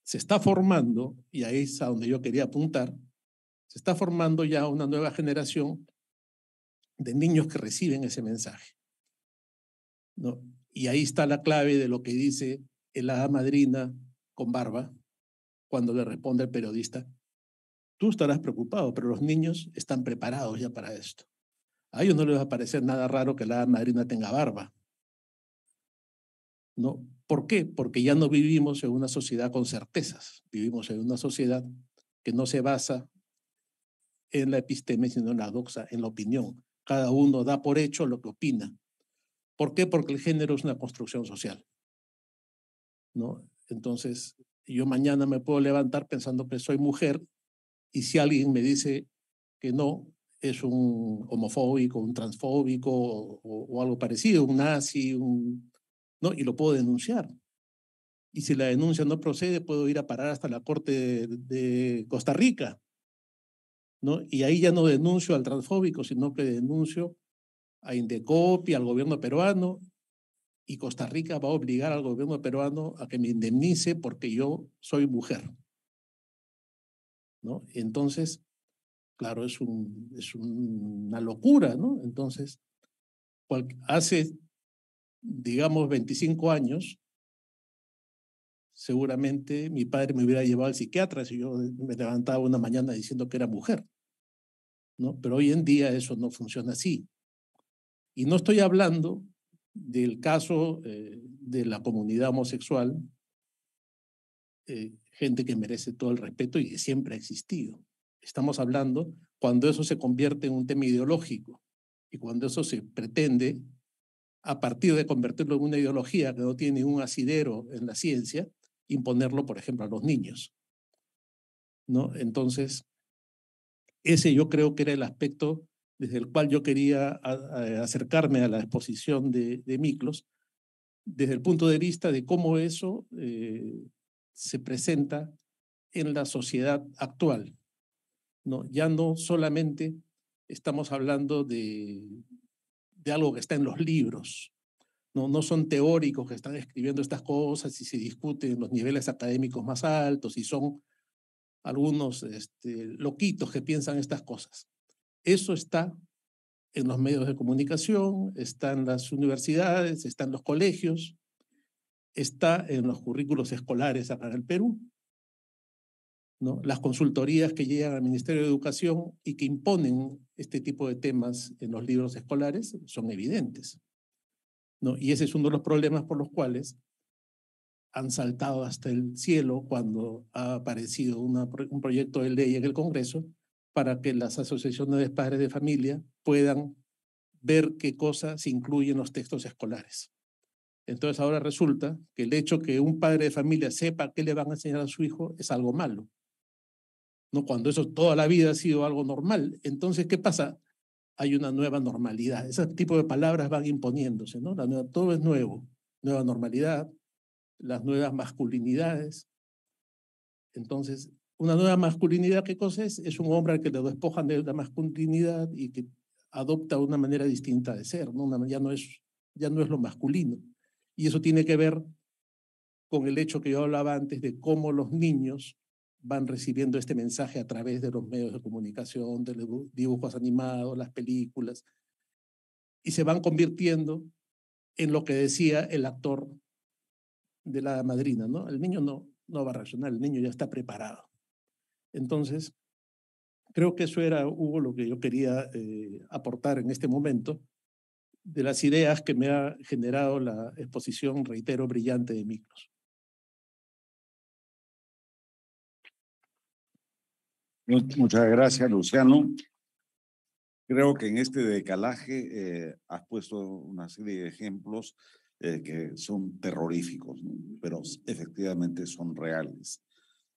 se está formando, y ahí es a donde yo quería apuntar, se está formando ya una nueva generación de niños que reciben ese mensaje. ¿No? Y ahí está la clave de lo que dice el hada madrina con barba cuando le responde el periodista, tú estarás preocupado, pero los niños están preparados ya para esto. A ellos no les va a parecer nada raro que la madrina tenga barba. ¿No? ¿Por qué? Porque ya no vivimos en una sociedad con certezas. Vivimos en una sociedad que no se basa en la episteme, sino en la doxa, en la opinión. Cada uno da por hecho lo que opina. ¿Por qué? Porque el género es una construcción social. ¿No? Entonces, yo mañana me puedo levantar pensando que soy mujer y si alguien me dice que no, es un homofóbico, un transfóbico o, algo parecido, un nazi, un, ¿no? y lo puedo denunciar. Y si la denuncia no procede, puedo ir a parar hasta la Corte de, de Costa Rica. ¿no? Y ahí ya no denuncio al transfóbico, sino que denuncio a Indecopi, al gobierno peruano, y Costa Rica va a obligar al gobierno peruano a que me indemnice porque yo soy mujer. ¿no? Entonces, claro, es, una locura, ¿no? Entonces, hace, digamos, 25 años, seguramente mi padre me hubiera llevado al psiquiatra si yo me levantaba una mañana diciendo que era mujer, ¿no? Pero hoy en día eso no funciona así. Y no estoy hablando del caso eh, de la comunidad homosexual, eh, gente que merece todo el respeto y que siempre ha existido estamos hablando cuando eso se convierte en un tema ideológico y cuando eso se pretende, a partir de convertirlo en una ideología que no tiene un asidero en la ciencia, imponerlo, por ejemplo, a los niños. ¿No? Entonces, ese yo creo que era el aspecto desde el cual yo quería acercarme a la exposición de, Miklos, desde el punto de vista de cómo eso eh, se presenta en la sociedad actual, ¿no? Ya no solamente estamos hablando de, de algo que está en los libros, no, no son teóricos que están escribiendo estas cosas y se discuten en los niveles académicos más altos y son algunos este, loquitos que piensan estas cosas. Eso está en los medios de comunicación, está en las universidades, está en los colegios, está en los currículos escolares acá en el Perú las consultorías que llegan al Ministerio de Educación y que imponen este tipo de temas en los libros escolares son evidentes. ¿no? Y ese es uno de los problemas por los cuales han saltado hasta el cielo cuando ha aparecido un proyecto de ley en el Congreso para que las asociaciones de padres de familia puedan ver qué cosas incluyen los textos escolares. Entonces ahora resulta que el hecho que un padre de familia sepa qué le van a enseñar a su hijo es algo malo. ¿no? Cuando eso toda la vida ha sido algo normal. Entonces, ¿qué pasa? Hay una nueva normalidad. Ese tipo de palabras van imponiéndose, ¿no? todo es nuevo. Nueva normalidad, las nuevas masculinidades. Entonces, una nueva masculinidad, ¿qué cosa es? Es un hombre al que le despojan de la masculinidad y que adopta una manera distinta de ser, ¿no? ya, no es, ya no es lo masculino. Y eso tiene que ver con el hecho que yo hablaba antes de cómo los niños van recibiendo este mensaje a través de los medios de comunicación, de los dibujos animados, las películas, y se van convirtiendo en lo que decía el actor de la madrina, ¿no? El niño no, no va a reaccionar, el niño ya está preparado. Entonces, creo que eso era, Hugo, lo que yo quería eh, aportar en este momento de las ideas que me ha generado la exposición, reitero, brillante de Miklos. Muchas gracias, Luciano. Creo que en este decalaje eh, has puesto una serie de ejemplos eh, que son terroríficos, pero efectivamente son reales.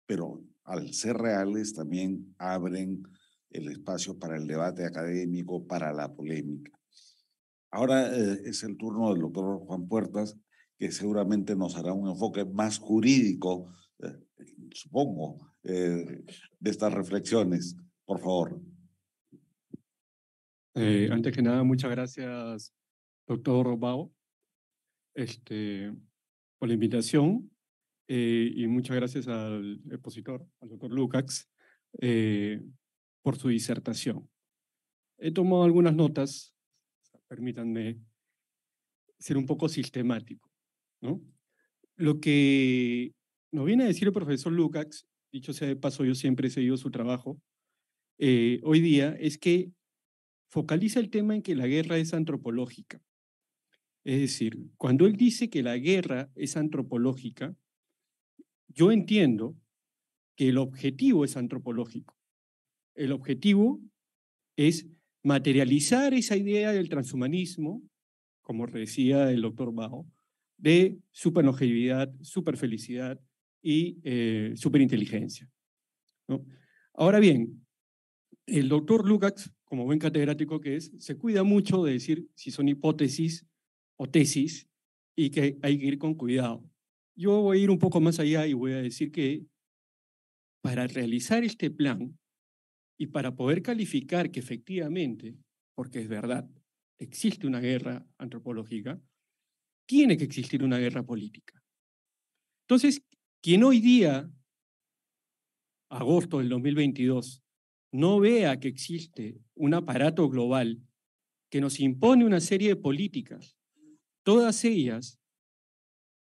Pero al ser reales también abren el espacio para el debate académico, para la polémica. Ahora eh, es el turno del doctor Juan Puertas, que seguramente nos hará un enfoque más jurídico, supongo, eh, de estas reflexiones, por favor. Eh, antes que nada, muchas gracias, doctor Robao, este, por la invitación eh, y muchas gracias al expositor, al doctor Lukács, por su disertación. He tomado algunas notas, permítanme ser un poco sistemático. ¿no? Lo que nos viene a decir el profesor Lukács dicho sea de paso, yo siempre he seguido su trabajo, eh, hoy día es que focaliza el tema en que la guerra es antropológica. Es decir, cuando él dice que la guerra es antropológica, yo entiendo que el objetivo es antropológico. El objetivo es materializar esa idea del transhumanismo, como decía el doctor Bajo, de superlongevidad, superfelicidad, y eh, superinteligencia. ¿no? Ahora bien, el doctor Lukács, como buen catedrático que es, se cuida mucho de decir si son hipótesis o tesis y que hay que ir con cuidado. Yo voy a ir un poco más allá y voy a decir que para realizar este plan y para poder calificar que efectivamente, porque es verdad, existe una guerra antropológica, tiene que existir una guerra política. Entonces, quien hoy día, agosto del 2022, no vea que existe un aparato global que nos impone una serie de políticas, todas ellas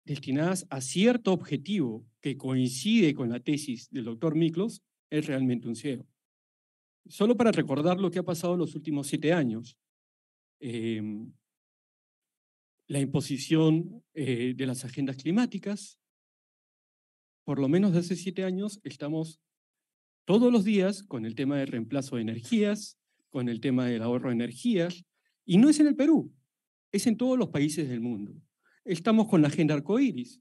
destinadas a cierto objetivo que coincide con la tesis del doctor Miklos, es realmente un cero. Solo para recordar lo que ha pasado en los últimos siete años, em, la imposición eh, de las agendas climáticas, por lo menos desde hace siete años, estamos todos los días con el tema del reemplazo de energías, con el tema del ahorro de energías, y no es en el Perú, es en todos los países del mundo. Estamos con la agenda arcoíris,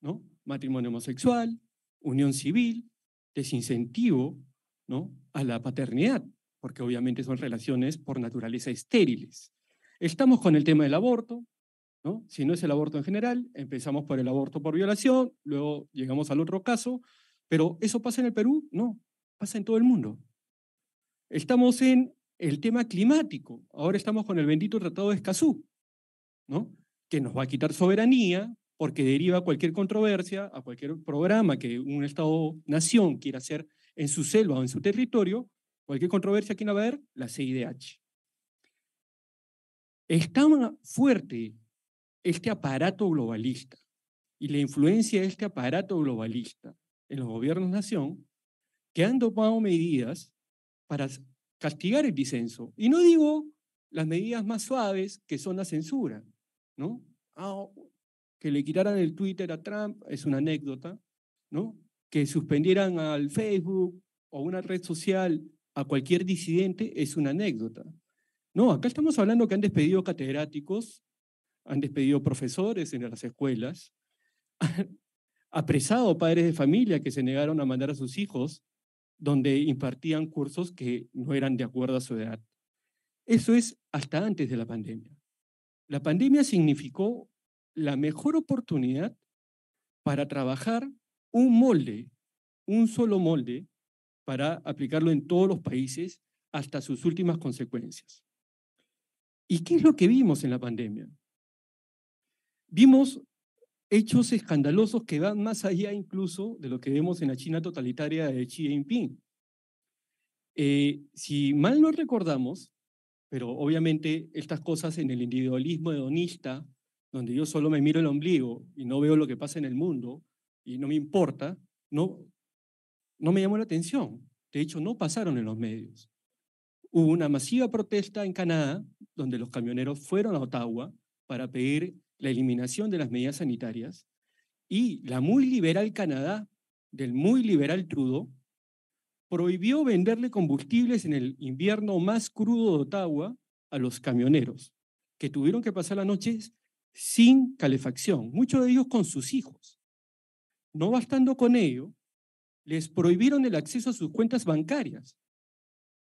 ¿no? Matrimonio homosexual, unión civil, desincentivo, ¿no? A la paternidad, porque obviamente son relaciones por naturaleza estériles. Estamos con el tema del aborto, si no es el aborto en general, empezamos por el aborto por violación, luego llegamos al otro caso, pero ¿eso pasa en el Perú? No, pasa en todo el mundo. Estamos en el tema climático, ahora estamos con el bendito Tratado de Escazú, ¿no? que nos va a quitar soberanía porque deriva cualquier controversia a cualquier programa que un Estado-nación quiera hacer en su selva o en su territorio, cualquier controversia, ¿quién va a ver? La CIDH. Está fuerte este aparato globalista y la influencia de este aparato globalista en los gobiernos-nación que han tomado medidas para castigar el disenso. Y no digo las medidas más suaves que son la censura, ¿no? Ah, que le quitaran el Twitter a Trump es una anécdota, ¿no? Que suspendieran al Facebook o una red social a cualquier disidente es una anécdota. No, acá estamos hablando que han despedido catedráticos han despedido profesores en las escuelas, han apresado padres de familia que se negaron a mandar a sus hijos donde impartían cursos que no eran de acuerdo a su edad. Eso es hasta antes de la pandemia. La pandemia significó la mejor oportunidad para trabajar un molde, un solo molde, para aplicarlo en todos los países hasta sus últimas consecuencias. ¿Y qué es lo que vimos en la pandemia? Vimos hechos escandalosos que van más allá incluso de lo que vemos en la China totalitaria de Xi Jinping. Eh, si mal no recordamos, pero obviamente estas cosas en el individualismo hedonista, donde yo solo me miro el ombligo y no veo lo que pasa en el mundo y no me importa, no, no me llamó la atención. De hecho, no pasaron en los medios. Hubo una masiva protesta en Canadá, donde los camioneros fueron a Ottawa para pedir la eliminación de las medidas sanitarias, y la muy liberal Canadá, del muy liberal Trudeau, prohibió venderle combustibles en el invierno más crudo de Ottawa a los camioneros, que tuvieron que pasar la noches sin calefacción, muchos de ellos con sus hijos. No bastando con ello, les prohibieron el acceso a sus cuentas bancarias.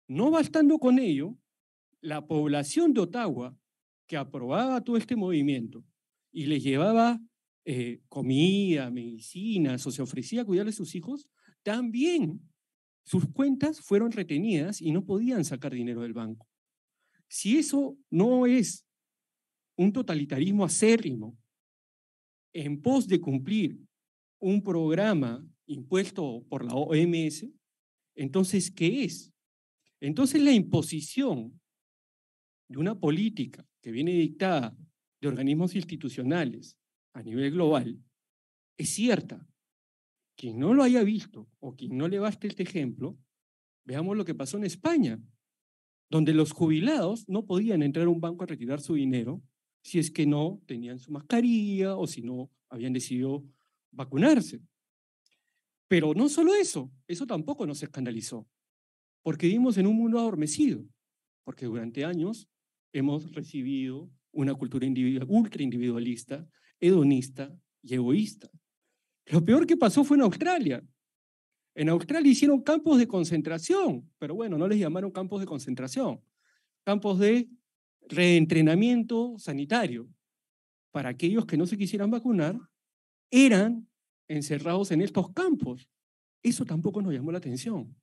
No bastando con ello, la población de Ottawa, que aprobaba todo este movimiento, y les llevaba eh, comida, comida, medicina, se ofrecía a cuidar a sus hijos, también sus cuentas fueron retenidas y no podían sacar dinero del banco. Si eso no es un totalitarismo acérrimo en pos de cumplir un programa impuesto por la OMS, entonces, ¿qué es? Entonces, la imposición de una política que viene dictada de organismos institucionales a nivel global es cierta. Quien no lo haya visto o quien no le baste este ejemplo, veamos lo que pasó en España, donde los jubilados no podían entrar a un banco a retirar su dinero si es que no tenían su mascarilla o si no habían decidido vacunarse. Pero no solo eso, eso tampoco nos escandalizó, porque vivimos en un mundo adormecido, porque durante años hemos recibido una cultura ultra individualista, hedonista y egoísta. Lo peor que pasó fue en Australia. En Australia hicieron campos de concentración, pero bueno, no les llamaron campos de concentración, campos de reentrenamiento sanitario para aquellos que no se quisieran vacunar, eran encerrados en estos campos. Eso tampoco nos llamó la atención.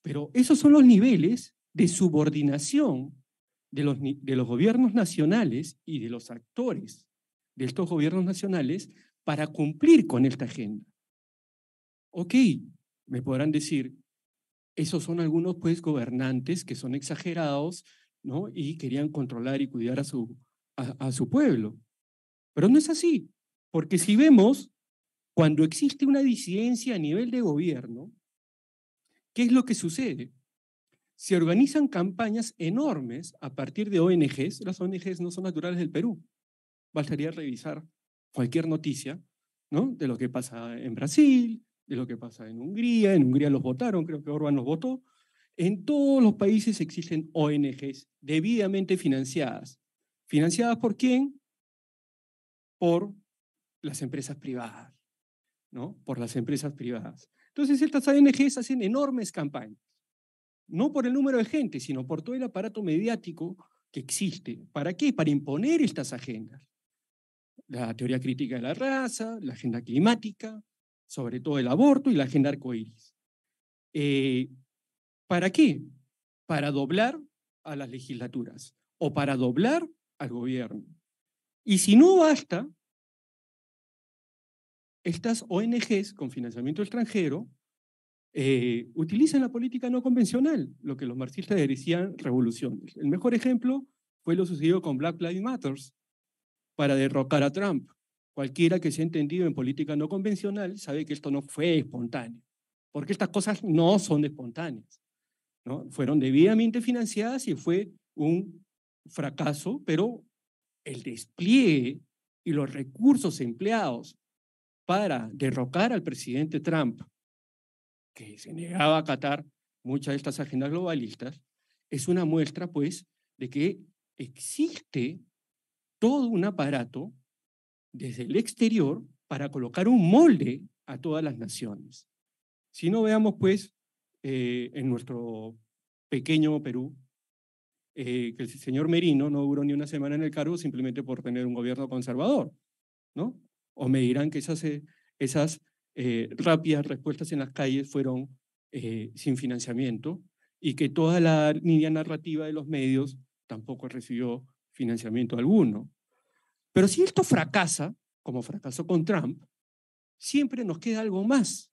Pero esos son los niveles de subordinación de los, gobiernos nacionales y de los actores de estos gobiernos nacionales para cumplir con esta agenda. Ok, me podrán decir, esos son algunos pues gobernantes que son exagerados, ¿no? Y querían controlar y cuidar a su, a su pueblo. Pero no es así, porque si vemos, cuando existe una disidencia a nivel de gobierno, ¿qué es lo que sucede? se organizan campañas enormes a partir de ONGs. Las ONGs no son naturales del Perú. Bastaría revisar cualquier noticia ¿no? de lo que pasa en Brasil, de lo que pasa en Hungría. En Hungría los votaron, creo que Orban los votó. En todos los países existen ONGs debidamente financiadas. ¿Financiadas por quién? Por las empresas privadas, ¿no? Por las empresas privadas. Entonces, estas ONGs hacen enormes campañas no por el número de gente, sino por todo el aparato mediático que existe. ¿Para qué? Para imponer estas agendas. La teoría crítica de la raza, la agenda climática, sobre todo el aborto y la agenda arcoíris. Eh, ¿Para qué? Para doblar a las legislaturas o para doblar al gobierno. Y si no basta, estas ONGs con financiamiento extranjero eh, utilizan la política no convencional, lo que los marxistas decían revoluciones. El mejor ejemplo fue lo sucedido con Black Lives Matter para derrocar a Trump. Cualquiera que se ha entendido en política no convencional sabe que esto no fue espontáneo, porque estas cosas no son espontáneas. ¿no? Fueron debidamente financiadas y fue un fracaso, pero el despliegue y los recursos empleados para derrocar al presidente Trump que se negaba a acatar muchas de estas agendas globalistas, es una muestra, pues, de que existe todo un aparato desde el exterior para colocar un molde a todas las naciones. Si no veamos, pues, eh, en nuestro pequeño Perú, eh, que el señor Merino no duró ni una semana en el cargo simplemente por tener un gobierno conservador, ¿no? O me dirán que esas eh, eh, rápidas respuestas en las calles fueron eh, sin financiamiento y que toda la línea narrativa de los medios tampoco recibió financiamiento alguno. Pero si esto fracasa, como fracasó con Trump, siempre nos queda algo más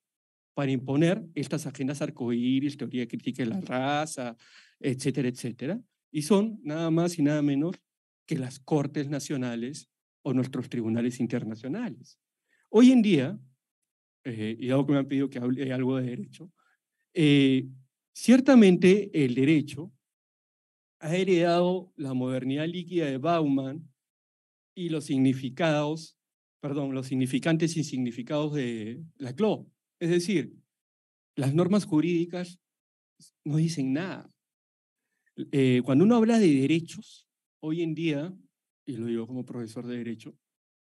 para imponer estas agendas arcoíris, teoría crítica de la raza, etcétera, etcétera. Y son nada más y nada menos que las cortes nacionales o nuestros tribunales internacionales. Hoy en día, eh, y dado que me han pedido que hable eh, algo de derecho, eh, ciertamente el derecho ha heredado la modernidad líquida de Bauman y los significados, perdón, los significantes y significados de Laclau. Es decir, las normas jurídicas no dicen nada. cuando uno habla de derechos, hoy en día, y lo digo como profesor de derecho,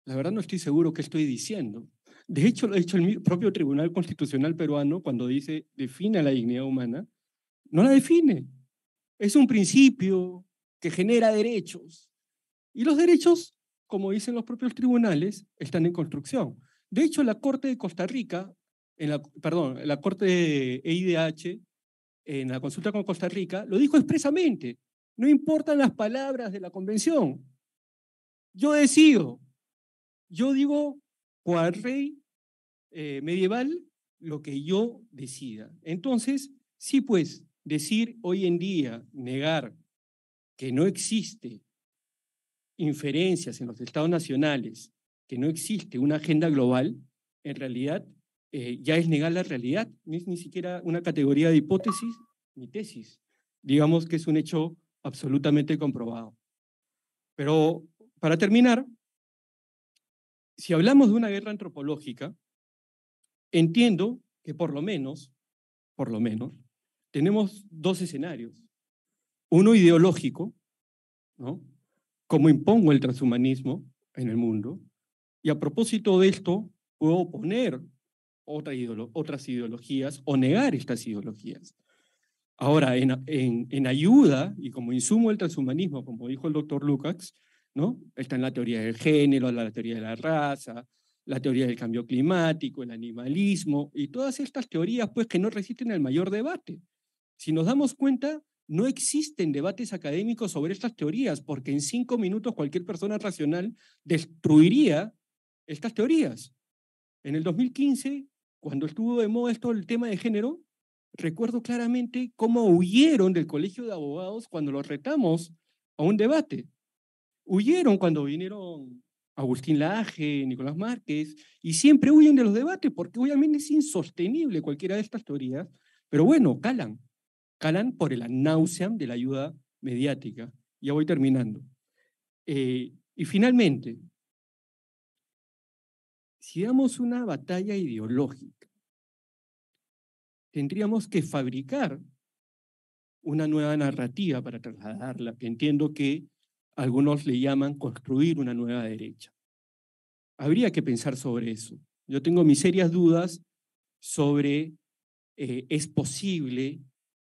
la verdad no estoy seguro qué estoy diciendo. De hecho, lo ha dicho el propio Tribunal Constitucional peruano cuando dice define la dignidad humana, no la define. Es un principio que genera derechos. Y los derechos, como dicen los propios tribunales, están en construcción. De hecho, la Corte de Costa Rica, en la, perdón, la Corte de EIDH, en la consulta con Costa Rica, lo dijo expresamente. No importan las palabras de la convención. Yo decido. Yo digo rey rey eh, medieval, lo que yo decida. Entonces, sí, pues, decir hoy en día, negar que no existe inferencias en los estados nacionales, que no existe una agenda global, en realidad eh, ya es negar la realidad, no es ni siquiera una categoría de hipótesis ni tesis. Digamos que es un hecho absolutamente comprobado. Pero para terminar, si hablamos de una guerra antropológica, entiendo que por lo menos, por lo menos, tenemos dos escenarios. Uno ideológico, ¿no? Como impongo el transhumanismo en el mundo. Y a propósito de esto, puedo oponer otras ideologías o negar estas ideologías. Ahora, en, ayuda y como insumo el transhumanismo, como dijo el doctor Lukács, Está en la teoría del género, la teoría de la raza, la teoría del cambio climático, el animalismo y todas estas teorías pues que no resisten el mayor debate. Si nos damos cuenta, no existen debates académicos sobre estas teorías porque en cinco minutos cualquier persona racional destruiría estas teorías. En el 2015, cuando estuvo de moda esto el tema de género, recuerdo claramente cómo huyeron del colegio de abogados cuando los retamos a un debate huyeron cuando vinieron Agustín Laje, Nicolás Márquez, y siempre huyen de los debates porque obviamente es insostenible cualquiera de estas teorías, pero bueno, calan, calan por el náusea de la ayuda mediática. Ya voy terminando. Eh, y finalmente, si damos una batalla ideológica, tendríamos que fabricar una nueva narrativa para trasladarla. Entiendo que algunos le llaman construir una nueva derecha. Habría que pensar sobre eso. Yo tengo mis serias dudas sobre eh, es posible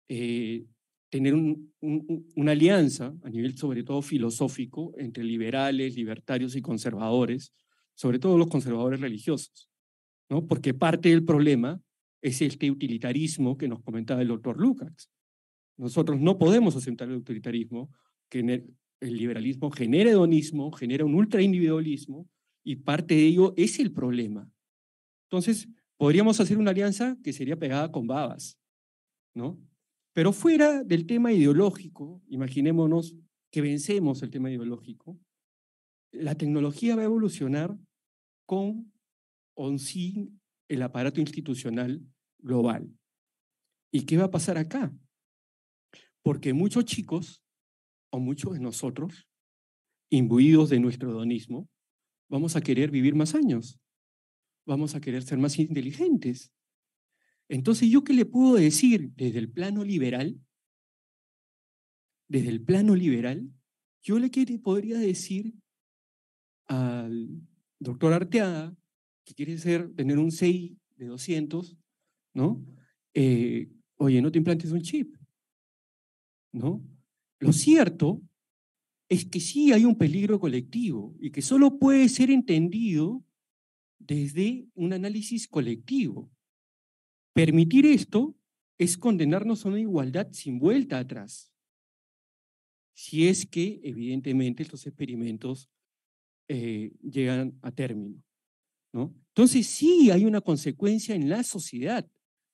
eh, tener una alianza a nivel sobre todo filosófico entre liberales, libertarios y conservadores, sobre todo los conservadores religiosos, ¿no? Porque parte del problema es este utilitarismo que nos comentaba el doctor Lukács. Nosotros no podemos aceptar el utilitarismo que en el liberalismo genera hedonismo, genera un ultraindividualismo y parte de ello es el problema. Entonces, podríamos hacer una alianza que sería pegada con babas, ¿no? Pero fuera del tema ideológico, imaginémonos que vencemos el tema ideológico, la tecnología va a evolucionar con o sin el aparato institucional global. ¿Y qué va a pasar acá? Porque muchos chicos o muchos de nosotros, imbuidos de nuestro hedonismo, vamos a querer vivir más años, vamos a querer ser más inteligentes. Entonces, ¿yo qué le puedo decir desde el plano liberal? Desde el plano liberal, yo le podría decir al doctor Arteada que quiere ser, tener un CI de 200, ¿no? Eh, oye, no te implantes un chip, ¿no? Lo cierto es que sí hay un peligro colectivo y que solo puede ser entendido desde un análisis colectivo. Permitir esto es condenarnos a una igualdad sin vuelta atrás, si es que evidentemente estos experimentos eh, llegan a término. ¿no? Entonces sí hay una consecuencia en la sociedad,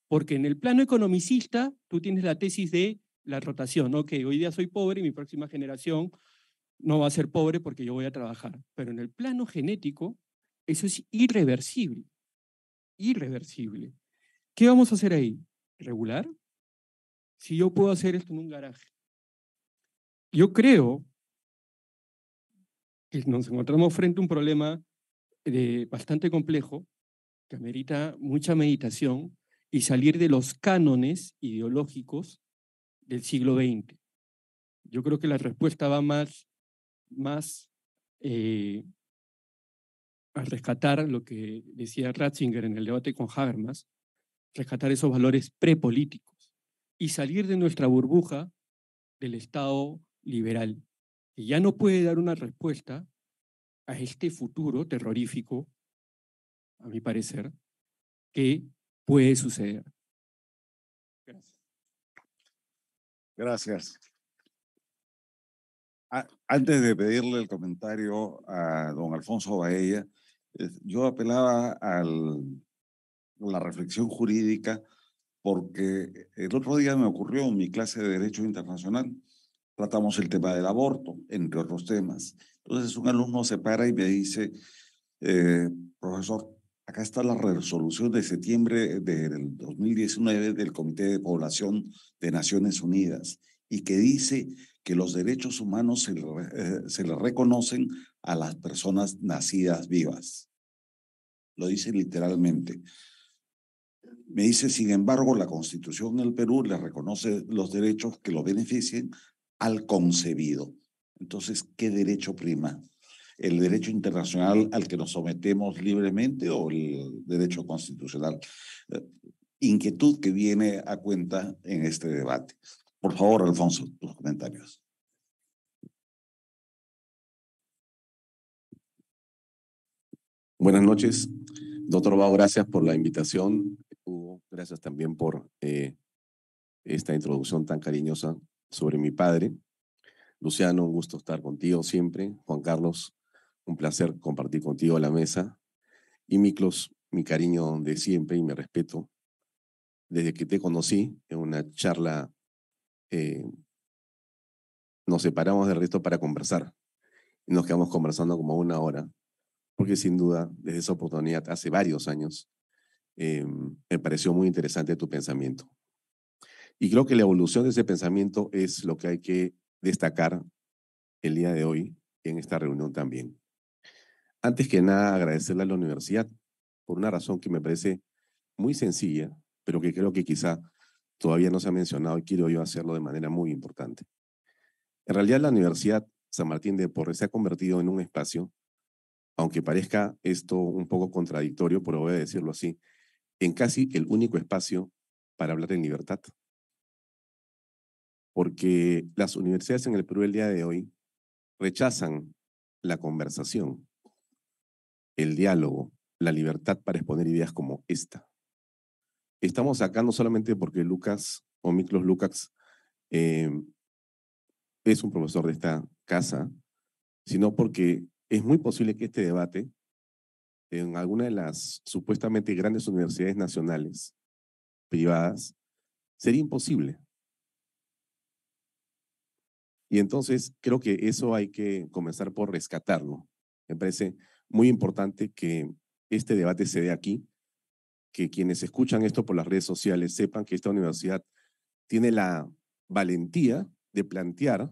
porque en el plano economicista tú tienes la tesis de la rotación, ¿no? Que hoy día soy pobre y mi próxima generación no va a ser pobre porque yo voy a trabajar. Pero en el plano genético, eso es irreversible. Irreversible. ¿Qué vamos a hacer ahí? ¿Regular? Si yo puedo hacer esto en un garaje. Yo creo que nos encontramos frente a un problema de, bastante complejo que amerita mucha meditación y salir de los cánones ideológicos del siglo XX. Yo creo que la respuesta va más, más eh, a rescatar lo que decía Ratzinger en el debate con Habermas, rescatar esos valores prepolíticos y salir de nuestra burbuja del Estado liberal, que ya no puede dar una respuesta a este futuro terrorífico, a mi parecer, que puede suceder. Gracias. Antes de pedirle el comentario a don Alfonso Baella, eh, yo apelaba a la reflexión jurídica porque el otro día me ocurrió en mi clase de Derecho Internacional, tratamos el tema del aborto, entre otros temas. Entonces un alumno se para y me dice, eh, profesor, Acá está la resolución de septiembre del 2019 del Comité de Población de Naciones Unidas y que dice que los derechos humanos eh, se, le reconocen a las personas nacidas vivas. Lo dice literalmente. Me dice, sin embargo, la Constitución del Perú le reconoce los derechos que lo beneficien al concebido. Entonces, ¿qué derecho prima? el derecho internacional al que nos sometemos libremente o el derecho constitucional. Eh, inquietud que viene a cuenta en este debate. Por favor, Alfonso, tus comentarios. Buenas noches. Doctor Bao, gracias por la invitación. Hugo, gracias también por eh, esta introducción tan cariñosa sobre mi padre. Luciano, un gusto estar contigo siempre. Juan Carlos, un placer compartir contigo la mesa. Y Miklos, mi cariño de siempre y mi respeto. Desde que te conocí en una charla, eh, nos separamos del resto para conversar. nos quedamos conversando como una hora, porque sin duda, desde esa oportunidad, hace varios años, eh, me pareció muy interesante tu pensamiento. Y creo que la evolución de ese pensamiento es lo que hay que destacar el día de hoy en esta reunión también. Antes que nada, agradecerle a la universidad por una razón que me parece muy sencilla, pero que creo que quizá todavía no se ha mencionado y quiero yo hacerlo de manera muy importante. En realidad, la Universidad San Martín de Porres se ha convertido en un espacio, aunque parezca esto un poco contradictorio, pero voy a decirlo así, en casi el único espacio para hablar en libertad. Porque las universidades en el Perú el día de hoy rechazan la conversación, el diálogo, la libertad para exponer ideas como esta. Estamos acá no solamente porque Lucas o Miklos Lucas em, es un profesor de esta casa, sino porque es muy posible que este debate en alguna de las supuestamente grandes universidades nacionales privadas sería imposible. Y entonces creo que eso hay que comenzar por rescatarlo. Me parece muy importante que este debate se dé aquí, que quienes escuchan esto por las redes sociales sepan que esta universidad tiene la valentía de plantear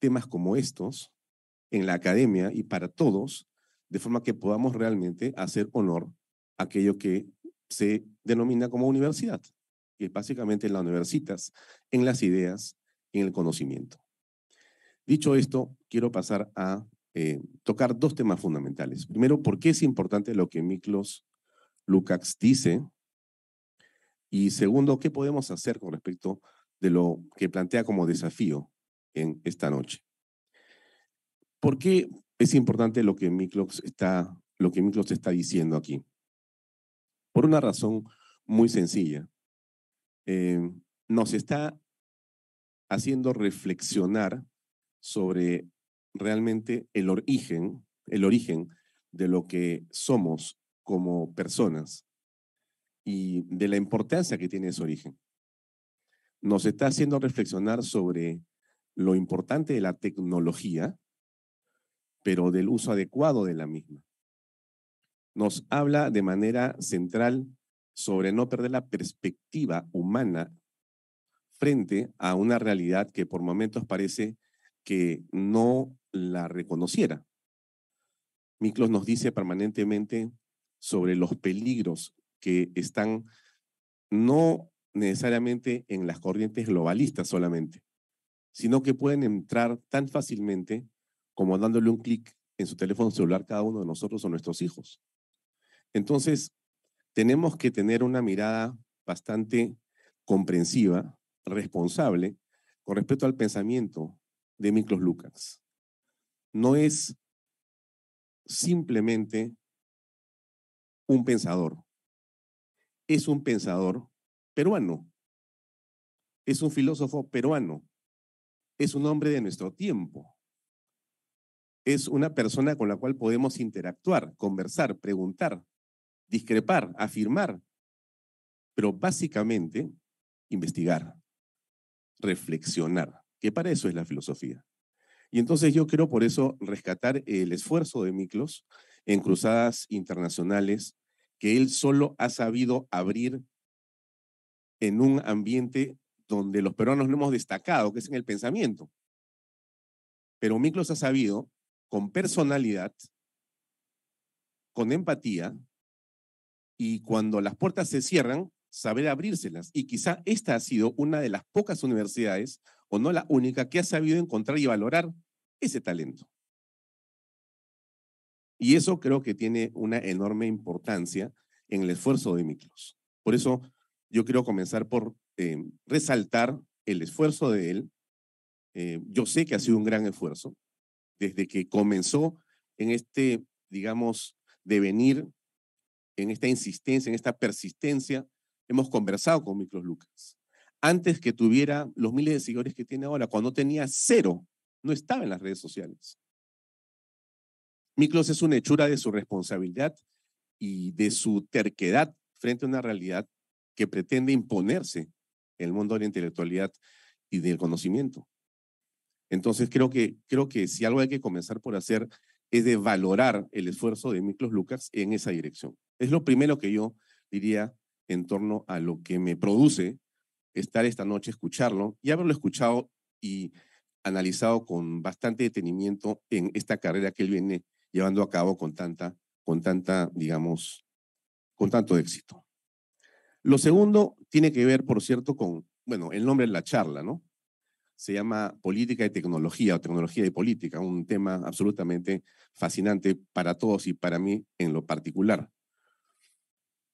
temas como estos en la academia y para todos, de forma que podamos realmente hacer honor a aquello que se denomina como universidad, que es básicamente en las universitas, en las ideas, en el conocimiento. Dicho esto, quiero pasar a eh, tocar dos temas fundamentales. Primero, por qué es importante lo que Miklos Lukács dice. Y segundo, qué podemos hacer con respecto de lo que plantea como desafío en esta noche. ¿Por qué es importante lo que Miklos está, lo que está diciendo aquí? Por una razón muy sencilla. Em, nos está haciendo reflexionar sobre realmente el origen, el origen de lo que somos como personas y de la importancia que tiene ese origen. Nos está haciendo reflexionar sobre lo importante de la tecnología, pero del uso adecuado de la misma. Nos habla de manera central sobre no perder la perspectiva humana frente a una realidad que por momentos parece que no la reconociera. Miklos nos dice permanentemente sobre los peligros que están no necesariamente en las corrientes globalistas solamente, sino que pueden entrar tan fácilmente como dándole un clic en su teléfono celular cada uno de nosotros o nuestros hijos. Entonces, tenemos que tener una mirada bastante comprensiva, responsable, con respecto al pensamiento, de Miklos Lucas. No es simplemente un pensador. Es un pensador peruano. Es un filósofo peruano. Es un hombre de nuestro tiempo. Es una persona con la cual podemos interactuar, conversar, preguntar, discrepar, afirmar, pero básicamente investigar, reflexionar que para eso es la filosofía. Y entonces yo quiero por eso rescatar el esfuerzo de Miklos en cruzadas internacionales que él solo ha sabido abrir en un ambiente donde los peruanos no hemos destacado, que es en el pensamiento. Pero Miklos ha sabido, con personalidad, con empatía, y cuando las puertas se cierran, saber abrírselas. Y quizá esta ha sido una de las pocas universidades o no la única, que ha sabido encontrar y valorar ese talento. Y eso creo que tiene una enorme importancia en el esfuerzo de Miklos. Por eso yo quiero comenzar por eh, resaltar el esfuerzo de él. Eh, yo sé que ha sido un gran esfuerzo desde que comenzó en este, digamos, devenir, en esta insistencia, en esta persistencia. Hemos conversado con Miklos Lucas antes que tuviera los miles de seguidores que tiene ahora, cuando tenía cero, no estaba en las redes sociales. Miklos es una hechura de su responsabilidad y de su terquedad frente a una realidad que pretende imponerse en el mundo de la intelectualidad y del conocimiento. Entonces creo que, creo que si algo hay que comenzar por hacer es de valorar el esfuerzo de Miklos Lucas en esa dirección. Es lo primero que yo diría en torno a lo que me produce estar esta noche, escucharlo y haberlo escuchado y analizado con bastante detenimiento en esta carrera que él viene llevando a cabo con tanta, con tanta, digamos, con tanto éxito. Lo segundo tiene que ver, por cierto, con, bueno, el nombre de la charla, ¿no? Se llama Política y Tecnología o Tecnología y Política, un tema absolutamente fascinante para todos y para mí en lo particular.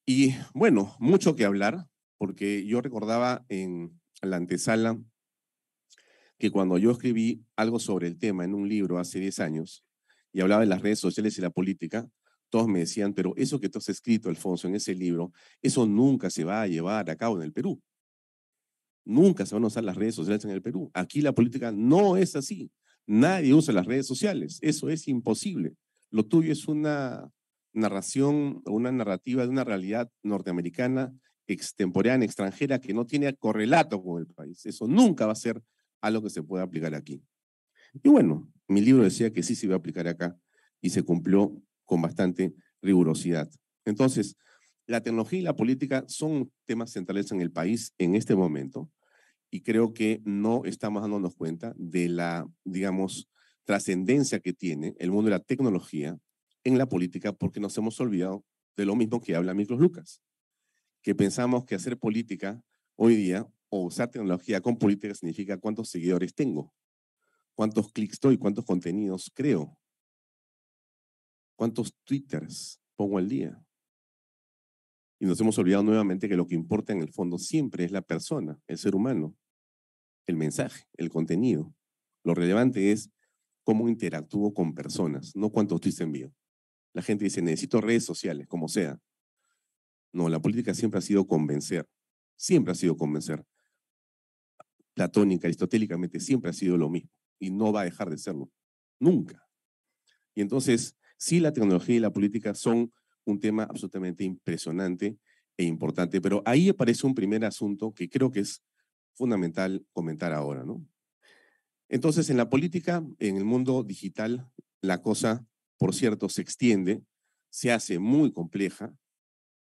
Y bueno, mucho que hablar, porque yo recordaba en la antesala que cuando yo escribí algo sobre el tema en un libro hace 10 años y hablaba de las redes sociales y la política, todos me decían, pero eso que tú has escrito, Alfonso, en ese libro, eso nunca se va a llevar a cabo en el Perú. Nunca se van a usar las redes sociales en el Perú. Aquí la política no es así. Nadie usa las redes sociales. Eso es imposible. Lo tuyo es una narración, una narrativa de una realidad norteamericana extemporánea, extranjera, que no tiene correlato con el país. Eso nunca va a ser algo que se pueda aplicar aquí. Y bueno, mi libro decía que sí se iba a aplicar acá y se cumplió con bastante rigurosidad. Entonces, la tecnología y la política son temas centrales en el país en este momento y creo que no estamos dándonos cuenta de la, digamos, trascendencia que tiene el mundo de la tecnología en la política porque nos hemos olvidado de lo mismo que habla Miklos Lucas que pensamos que hacer política hoy día o usar tecnología con política significa cuántos seguidores tengo, cuántos clics doy, cuántos contenidos creo, cuántos twitters pongo al día. Y nos hemos olvidado nuevamente que lo que importa en el fondo siempre es la persona, el ser humano, el mensaje, el contenido. Lo relevante es cómo interactúo con personas, no cuántos tweets envío. La gente dice, necesito redes sociales, como sea. No, la política siempre ha sido convencer, siempre ha sido convencer. Platónica, aristotélicamente, siempre ha sido lo mismo y no va a dejar de serlo, nunca. Y entonces, sí, la tecnología y la política son un tema absolutamente impresionante e importante, pero ahí aparece un primer asunto que creo que es fundamental comentar ahora, ¿no? Entonces, en la política, en el mundo digital, la cosa, por cierto, se extiende, se hace muy compleja,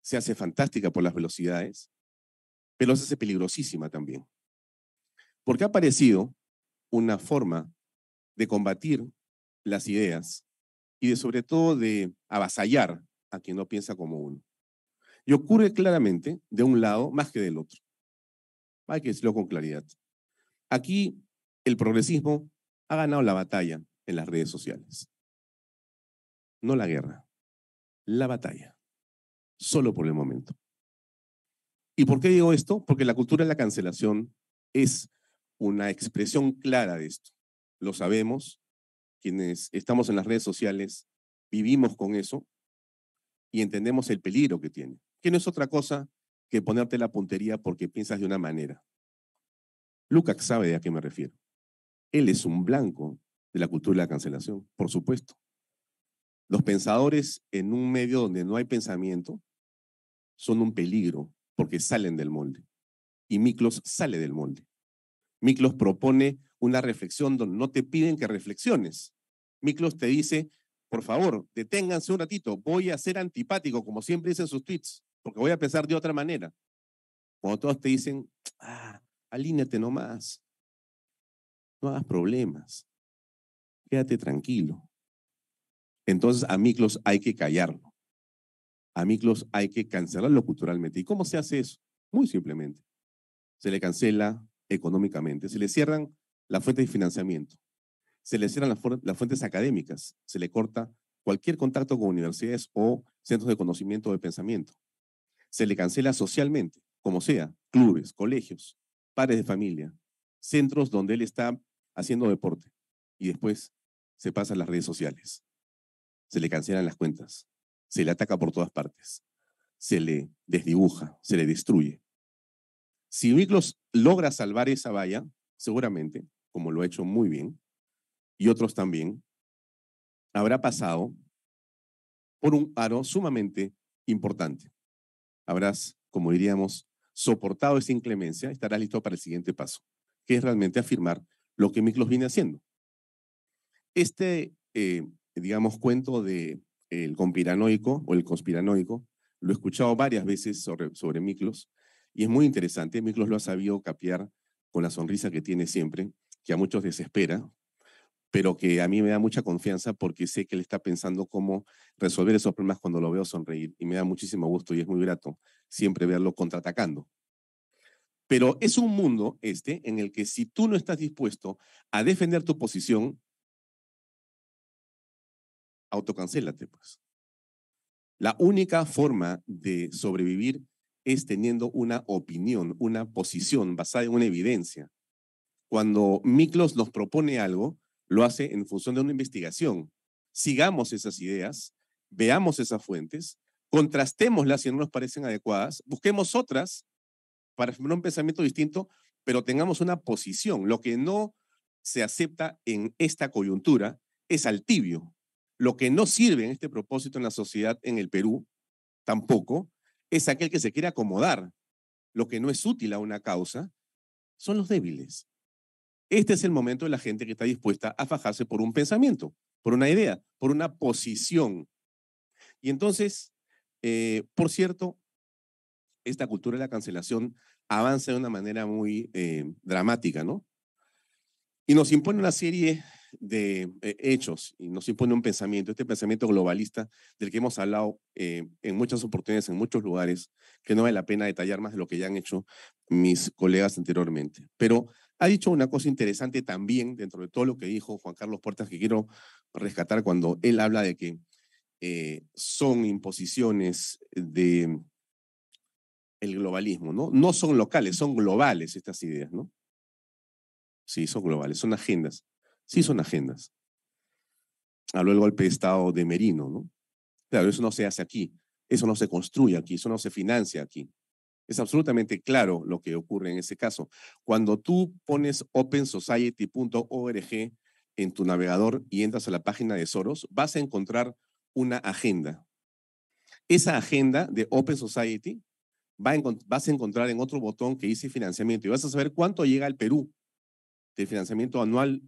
se hace fantástica por las velocidades, pero se hace peligrosísima también. Porque ha aparecido una forma de combatir las ideas y de sobre todo de avasallar a quien no piensa como uno. Y ocurre claramente de un lado más que del otro. Hay que decirlo con claridad. Aquí el progresismo ha ganado la batalla en las redes sociales. No la guerra, la batalla solo por el momento. ¿Y por qué digo esto? Porque la cultura de la cancelación es una expresión clara de esto. Lo sabemos, quienes estamos en las redes sociales vivimos con eso y entendemos el peligro que tiene, que no es otra cosa que ponerte la puntería porque piensas de una manera. Lucas sabe de a qué me refiero. Él es un blanco de la cultura de la cancelación, por supuesto. Los pensadores en un medio donde no hay pensamiento son un peligro porque salen del molde. Y Miklos sale del molde. Miklos propone una reflexión donde no te piden que reflexiones. Miklos te dice, por favor, deténganse un ratito, voy a ser antipático, como siempre dicen sus tweets, porque voy a pensar de otra manera. Cuando todos te dicen, ah, alíñate nomás, no hagas problemas, quédate tranquilo. Entonces a Miklos hay que callarlo a Miklos hay que cancelarlo culturalmente. ¿Y cómo se hace eso? Muy simplemente. Se le cancela económicamente, se le cierran las fuentes de financiamiento, se le cierran las, fuentes académicas, se le corta cualquier contacto con universidades o centros de conocimiento o de pensamiento. Se le cancela socialmente, como sea, clubes, colegios, pares de familia, centros donde él está haciendo deporte. Y después se a las redes sociales. Se le cancelan las cuentas se le ataca por todas partes, se le desdibuja, se le destruye. Si Miklos logra salvar esa valla, seguramente, como lo ha hecho muy bien, y otros también, habrá pasado por un aro sumamente importante. Habrás, como diríamos, soportado esa inclemencia, y estarás listo para el siguiente paso, que es realmente afirmar lo que Miklos viene haciendo. Este, eh, digamos, cuento de el conspiranoico o el conspiranoico. Lo he escuchado varias veces sobre, sobre Miklos y es muy interesante. Miklos lo ha sabido capear con la sonrisa que tiene siempre, que a muchos desespera, pero que a mí me da mucha confianza porque sé que él está pensando cómo resolver esos problemas cuando lo veo sonreír y me da muchísimo gusto y es muy grato siempre verlo contraatacando. Pero es un mundo este en el que si tú no estás dispuesto a defender tu posición, autocancélate, pues. La única forma de sobrevivir es teniendo una opinión, una posición basada en una evidencia. Cuando Miklos nos propone algo, lo hace en función de una investigación. Sigamos esas ideas, veamos esas fuentes, contrastémoslas si no nos parecen adecuadas, busquemos otras para formar un pensamiento distinto, pero tengamos una posición. Lo que no se acepta en esta coyuntura es al tibio. Lo que no sirve en este propósito en la sociedad en el Perú, tampoco, es aquel que se quiere acomodar. Lo que no es útil a una causa son los débiles. Este es el momento de la gente que está dispuesta a fajarse por un pensamiento, por una idea, por una posición. Y entonces, eh, por cierto, esta cultura de la cancelación avanza de una manera muy eh, dramática, ¿no? Y nos impone una serie de eh, hechos y nos impone un pensamiento, este pensamiento globalista del que hemos hablado eh, en muchas oportunidades, en muchos lugares, que no vale la pena detallar más de lo que ya han hecho mis colegas anteriormente. Pero ha dicho una cosa interesante también dentro de todo lo que dijo Juan Carlos Puertas, que quiero rescatar cuando él habla de que eh, son imposiciones de el globalismo, ¿no? No son locales, son globales estas ideas, ¿no? Sí, son globales, son agendas sí son agendas. Habló el golpe de Estado de Merino, ¿no? Claro, eso no se hace aquí, eso no se construye aquí, eso no se financia aquí. Es absolutamente claro lo que ocurre en ese caso. Cuando tú pones opensociety.org en tu navegador y entras a la página de Soros, vas a encontrar una agenda. Esa agenda de Open Society vas a encontrar en otro botón que dice financiamiento y vas a saber cuánto llega al Perú de financiamiento anual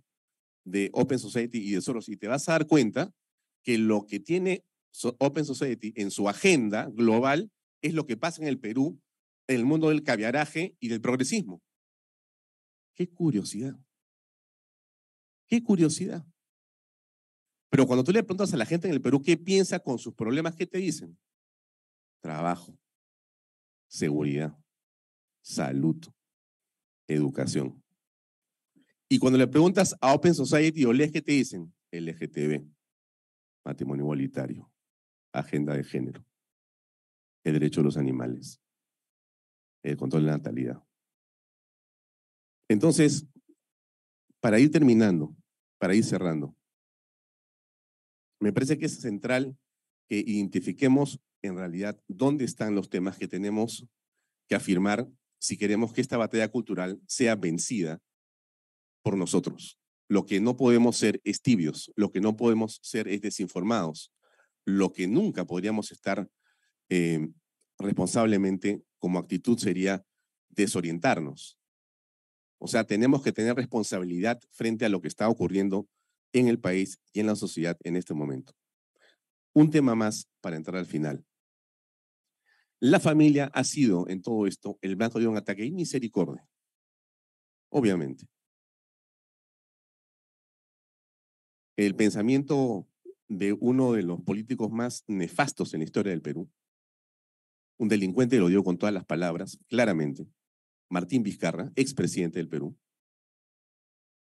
de Open Society y de Soros y te vas a dar cuenta que lo que tiene Open Society en su agenda global es lo que pasa en el Perú, en el mundo del caviaraje y del progresismo. Qué curiosidad. Qué curiosidad. Pero cuando tú le preguntas a la gente en el Perú qué piensa con sus problemas, ¿qué te dicen? Trabajo, seguridad, salud, educación. Y cuando le preguntas a Open Society o que te dicen LGTB, matrimonio igualitario, agenda de género, el derecho de los animales, el control de la natalidad. Entonces, para ir terminando, para ir cerrando, me parece que es central que identifiquemos en realidad dónde están los temas que tenemos que afirmar si queremos que esta batalla cultural sea vencida por nosotros. Lo que no podemos ser es tibios, lo que no podemos ser es desinformados, lo que nunca podríamos estar eh, responsablemente como actitud sería desorientarnos. O sea, tenemos que tener responsabilidad frente a lo que está ocurriendo en el país y en la sociedad en este momento. Un tema más para entrar al final. La familia ha sido en todo esto el blanco de un ataque y misericordia Obviamente. el pensamiento de uno de los políticos más nefastos en la historia del Perú, un delincuente lo dio con todas las palabras, claramente, Martín Vizcarra, expresidente del Perú,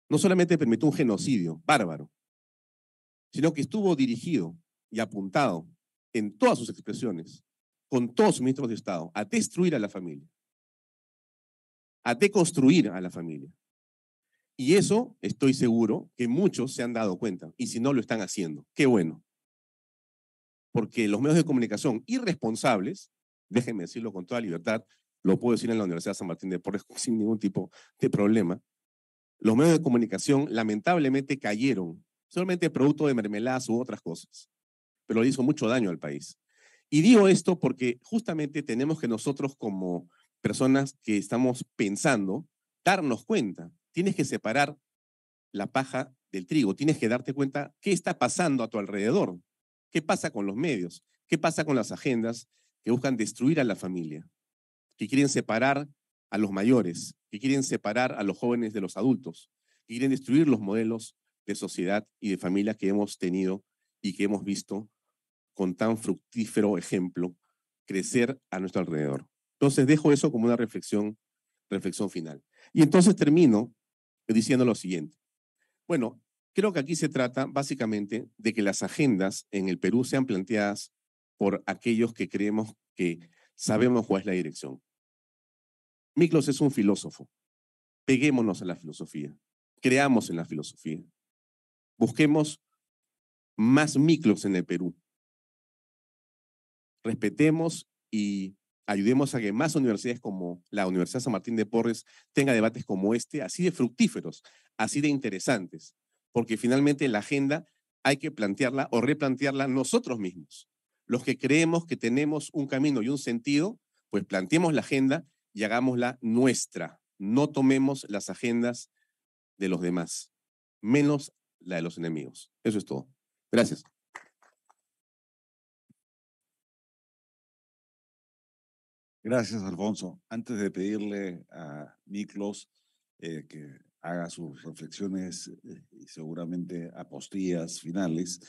no solamente permitió un genocidio bárbaro, sino que estuvo dirigido y apuntado en todas sus expresiones, con todos sus ministros de Estado, a destruir a la familia, a deconstruir a la familia, y eso estoy seguro que muchos se han dado cuenta. Y si no, lo están haciendo. Qué bueno. Porque los medios de comunicación irresponsables, déjenme decirlo con toda libertad, lo puedo decir en la Universidad de San Martín de Porres sin ningún tipo de problema, los medios de comunicación lamentablemente cayeron, solamente producto de mermeladas u otras cosas, pero le hizo mucho daño al país. Y digo esto porque justamente tenemos que nosotros como personas que estamos pensando, darnos cuenta tienes que separar la paja del trigo, tienes que darte cuenta qué está pasando a tu alrededor, qué pasa con los medios, qué pasa con las agendas que buscan destruir a la familia, que quieren separar a los mayores, que quieren separar a los jóvenes de los adultos, que quieren destruir los modelos de sociedad y de familia que hemos tenido y que hemos visto con tan fructífero ejemplo crecer a nuestro alrededor. Entonces dejo eso como una reflexión, reflexión final. Y entonces termino diciendo lo siguiente. Bueno, creo que aquí se trata básicamente de que las agendas en el Perú sean planteadas por aquellos que creemos que sabemos cuál es la dirección. Miklos es un filósofo. Peguémonos a la filosofía. Creamos en la filosofía. Busquemos más Miklos en el Perú. Respetemos y ayudemos a que más universidades como la Universidad San Martín de Porres tenga debates como este, así de fructíferos, así de interesantes, porque finalmente la agenda hay que plantearla o replantearla nosotros mismos. Los que creemos que tenemos un camino y un sentido, pues planteemos la agenda y hagámosla nuestra. No tomemos las agendas de los demás, menos la de los enemigos. Eso es todo. Gracias. Gracias, Alfonso. Antes de pedirle a Miklos eh, que haga sus reflexiones eh, y seguramente apostillas finales,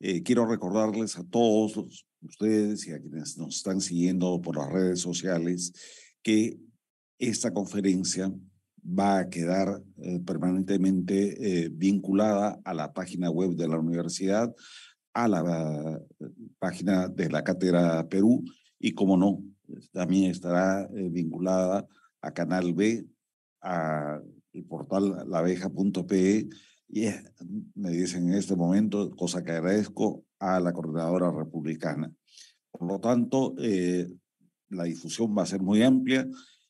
eh, quiero recordarles a todos ustedes y a quienes nos están siguiendo por las redes sociales que esta conferencia va a quedar permanentemente vinculada a la página web de la universidad, a la página de la Cátedra Perú y, como no, también estará eh, vinculada a Canal B, a portal laveja.pe y me dicen en este momento, cosa que agradezco a la coordinadora republicana. Por lo tanto, eh, la difusión va a ser muy amplia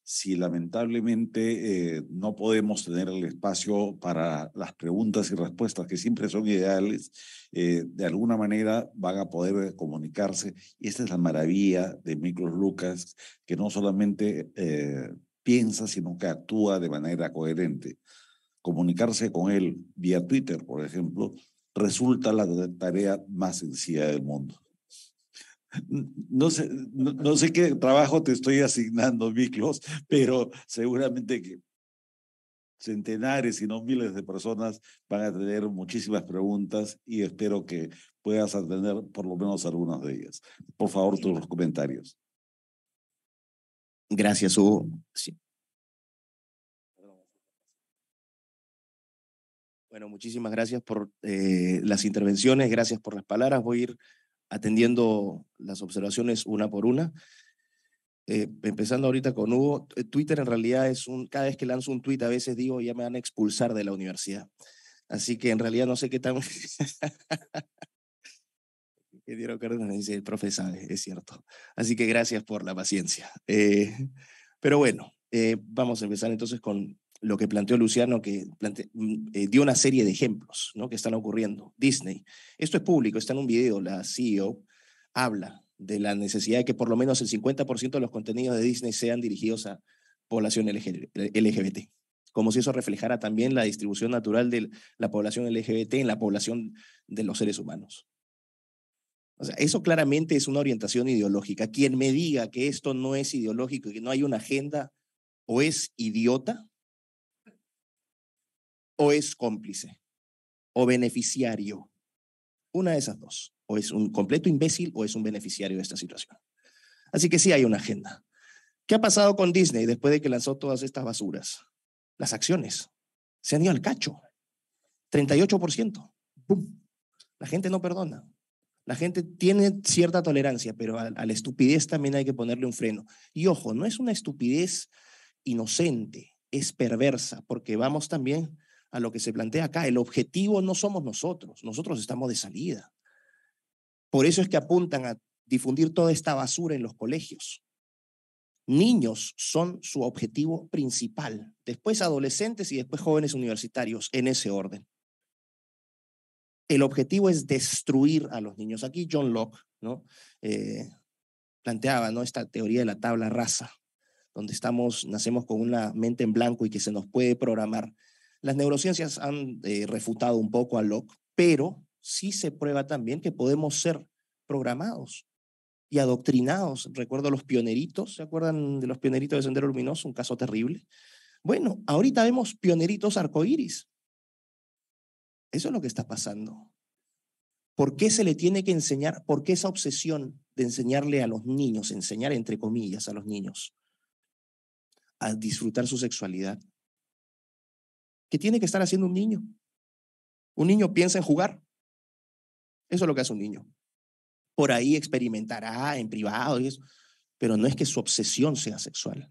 si lamentablemente eh, no podemos tener el espacio para las preguntas y respuestas que siempre son ideales, eh, de alguna manera van a poder comunicarse. Y esta es la maravilla de Miklos Lucas, que no solamente eh, piensa, sino que actúa de manera coherente. Comunicarse con él vía Twitter, por ejemplo, resulta la tarea más sencilla del mundo. No sé, no, sé qué trabajo te estoy asignando, Miklos, pero seguramente que centenares, y no miles de personas van a tener muchísimas preguntas y espero que puedas atender por lo menos algunas de ellas. Por favor, tus comentarios. Gracias, Hugo. Bueno, muchísimas gracias por eh, las intervenciones, gracias por las palabras. Voy a ir atendiendo las observaciones una por una. Eh, empezando ahorita con Hugo, eh, Twitter en realidad es un, cada vez que lanzo un tweet a veces digo, ya me van a expulsar de la universidad. Así que en realidad no sé qué tan... dice, el profe sabe, es cierto. Así que gracias por la paciencia. Eh, pero bueno, vamos a empezar entonces con lo que planteó Luciano, que mm, eh, dio una serie de ejemplos ¿no? que están ocurriendo. Disney, esto es público, está en un video, la CEO habla de la necesidad de que por lo menos el 50% de los contenidos de Disney sean dirigidos a población LGBT, como si eso reflejara también la distribución natural de la población LGBT en la población de los seres humanos. eso claramente es una orientación ideológica. Quien me diga que esto no es ideológico y que no hay una agenda, o es idiota, o es cómplice o beneficiario. Una de esas dos. O es un completo imbécil o es un beneficiario de esta situación. Así que sí hay una agenda. ¿Qué ha pasado con Disney después de que lanzó todas estas basuras? Las acciones se han ido al cacho. 38%. La gente no perdona. La gente tiene cierta tolerancia, pero a, la estupidez también hay que ponerle un freno. Y ojo, no es una estupidez inocente, es perversa, porque vamos también a lo que se plantea acá. El objetivo no somos nosotros, nosotros estamos de salida. Por eso es que apuntan a difundir toda esta basura en los colegios. Niños son su objetivo principal, después adolescentes y después jóvenes universitarios, en ese orden. El objetivo es destruir a los niños. Aquí John Locke ¿no? Eh, planteaba ¿no? esta teoría de la tabla rasa, donde estamos, nacemos con una mente en blanco y que se nos puede programar las neurociencias han eh, refutado un poco a Locke, pero sí se prueba también que podemos ser programados y adoctrinados. Recuerdo a los pioneritos, ¿se acuerdan de los pioneritos de Sendero Luminoso? Un caso terrible. Bueno, ahorita vemos pioneritos arcoíris. Eso es lo que está pasando. ¿Por qué se le tiene que enseñar? ¿Por qué esa obsesión de enseñarle a los niños, enseñar entre comillas a los niños, a disfrutar su sexualidad? ¿Qué tiene que estar haciendo un niño. Un niño piensa en jugar. Eso es lo que hace un niño. Por ahí experimentará en privado y eso, pero no es que su obsesión sea sexual.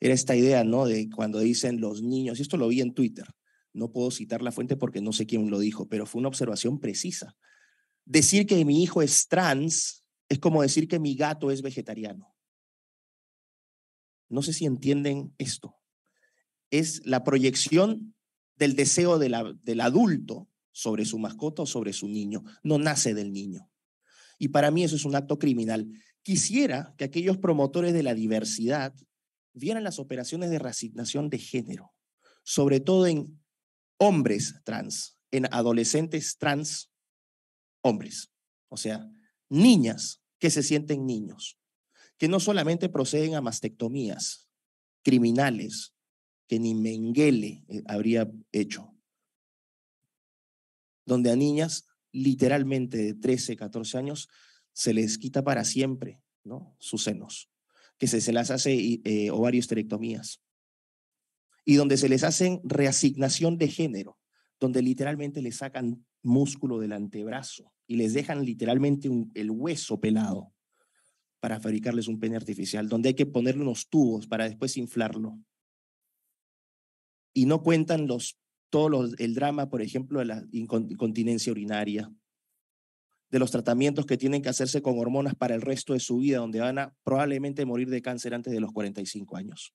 Era esta idea, ¿no? De cuando dicen los niños, y esto lo vi en Twitter, no puedo citar la fuente porque no sé quién lo dijo, pero fue una observación precisa. Decir que mi hijo es trans es como decir que mi gato es vegetariano. No sé si entienden esto. Es la proyección del deseo del adulto sobre su mascota o sobre su niño. No nace del niño. Y para mí eso es un acto criminal. Quisiera que aquellos promotores de la diversidad vieran las operaciones de reasignación de género, sobre todo en hombres trans, en adolescentes trans hombres, o sea, niñas que se sienten niños, que no solamente proceden a mastectomías criminales, que ni Menguele eh, habría hecho, donde a niñas literalmente de 13, 14 años se les quita para siempre ¿no? sus senos, que se, se las hace eh, ovariosterectomías, y donde se les hacen reasignación de género, donde literalmente les sacan músculo del antebrazo y les dejan literalmente el hueso pelado para fabricarles un pene artificial, donde hay que ponerle unos tubos para después inflarlo y no cuentan los, todo los, el drama, por ejemplo, de la incontinencia urinaria, de los tratamientos que tienen que hacerse con hormonas para el resto de su vida, donde van a probablemente morir de cáncer antes de los 45 años.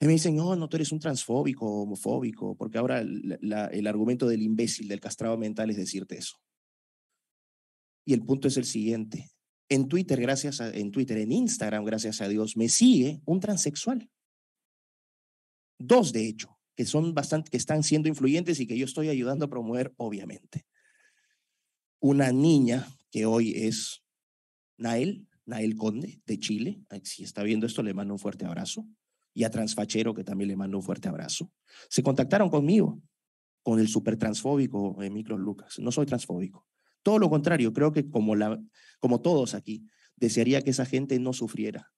Y me dicen, no, no, tú eres un transfóbico, homofóbico, porque ahora el, el argumento del imbécil, del castrado mental es decirte eso. Y el punto es el siguiente. En Twitter, gracias a, en Twitter, en Instagram, gracias a Dios, me sigue un transexual dos de hecho, que son bastante, que están siendo influyentes y que yo estoy ayudando a promover, obviamente. Una niña que hoy es Nael, Nael Conde, de Chile. Si está viendo esto, le mando un fuerte abrazo. Y a Transfachero, que también le mando un fuerte abrazo. Se contactaron conmigo, con el super transfóbico de eh, Lucas. No soy transfóbico. Todo lo contrario, creo que como, la, como todos aquí, desearía que esa gente no sufriera,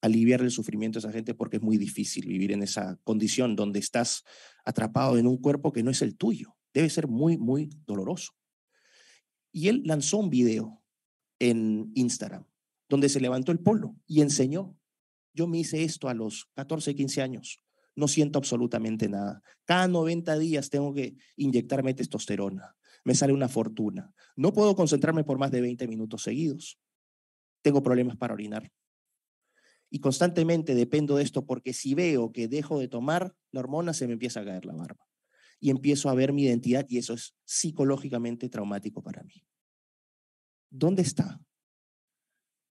aliviar el sufrimiento a esa gente porque es muy difícil vivir en esa condición donde estás atrapado en un cuerpo que no es el tuyo. Debe ser muy, muy doloroso. Y él lanzó un video en Instagram donde se levantó el polo y enseñó. Yo me hice esto a los 14, 15 años. No siento absolutamente nada. Cada 90 días tengo que inyectarme testosterona. Me sale una fortuna. No puedo concentrarme por más de 20 minutos seguidos. Tengo problemas para orinar y constantemente dependo de esto porque si veo que dejo de tomar la hormona, se me empieza a caer la barba. Y empiezo a ver mi identidad y eso es psicológicamente traumático para mí. ¿Dónde está?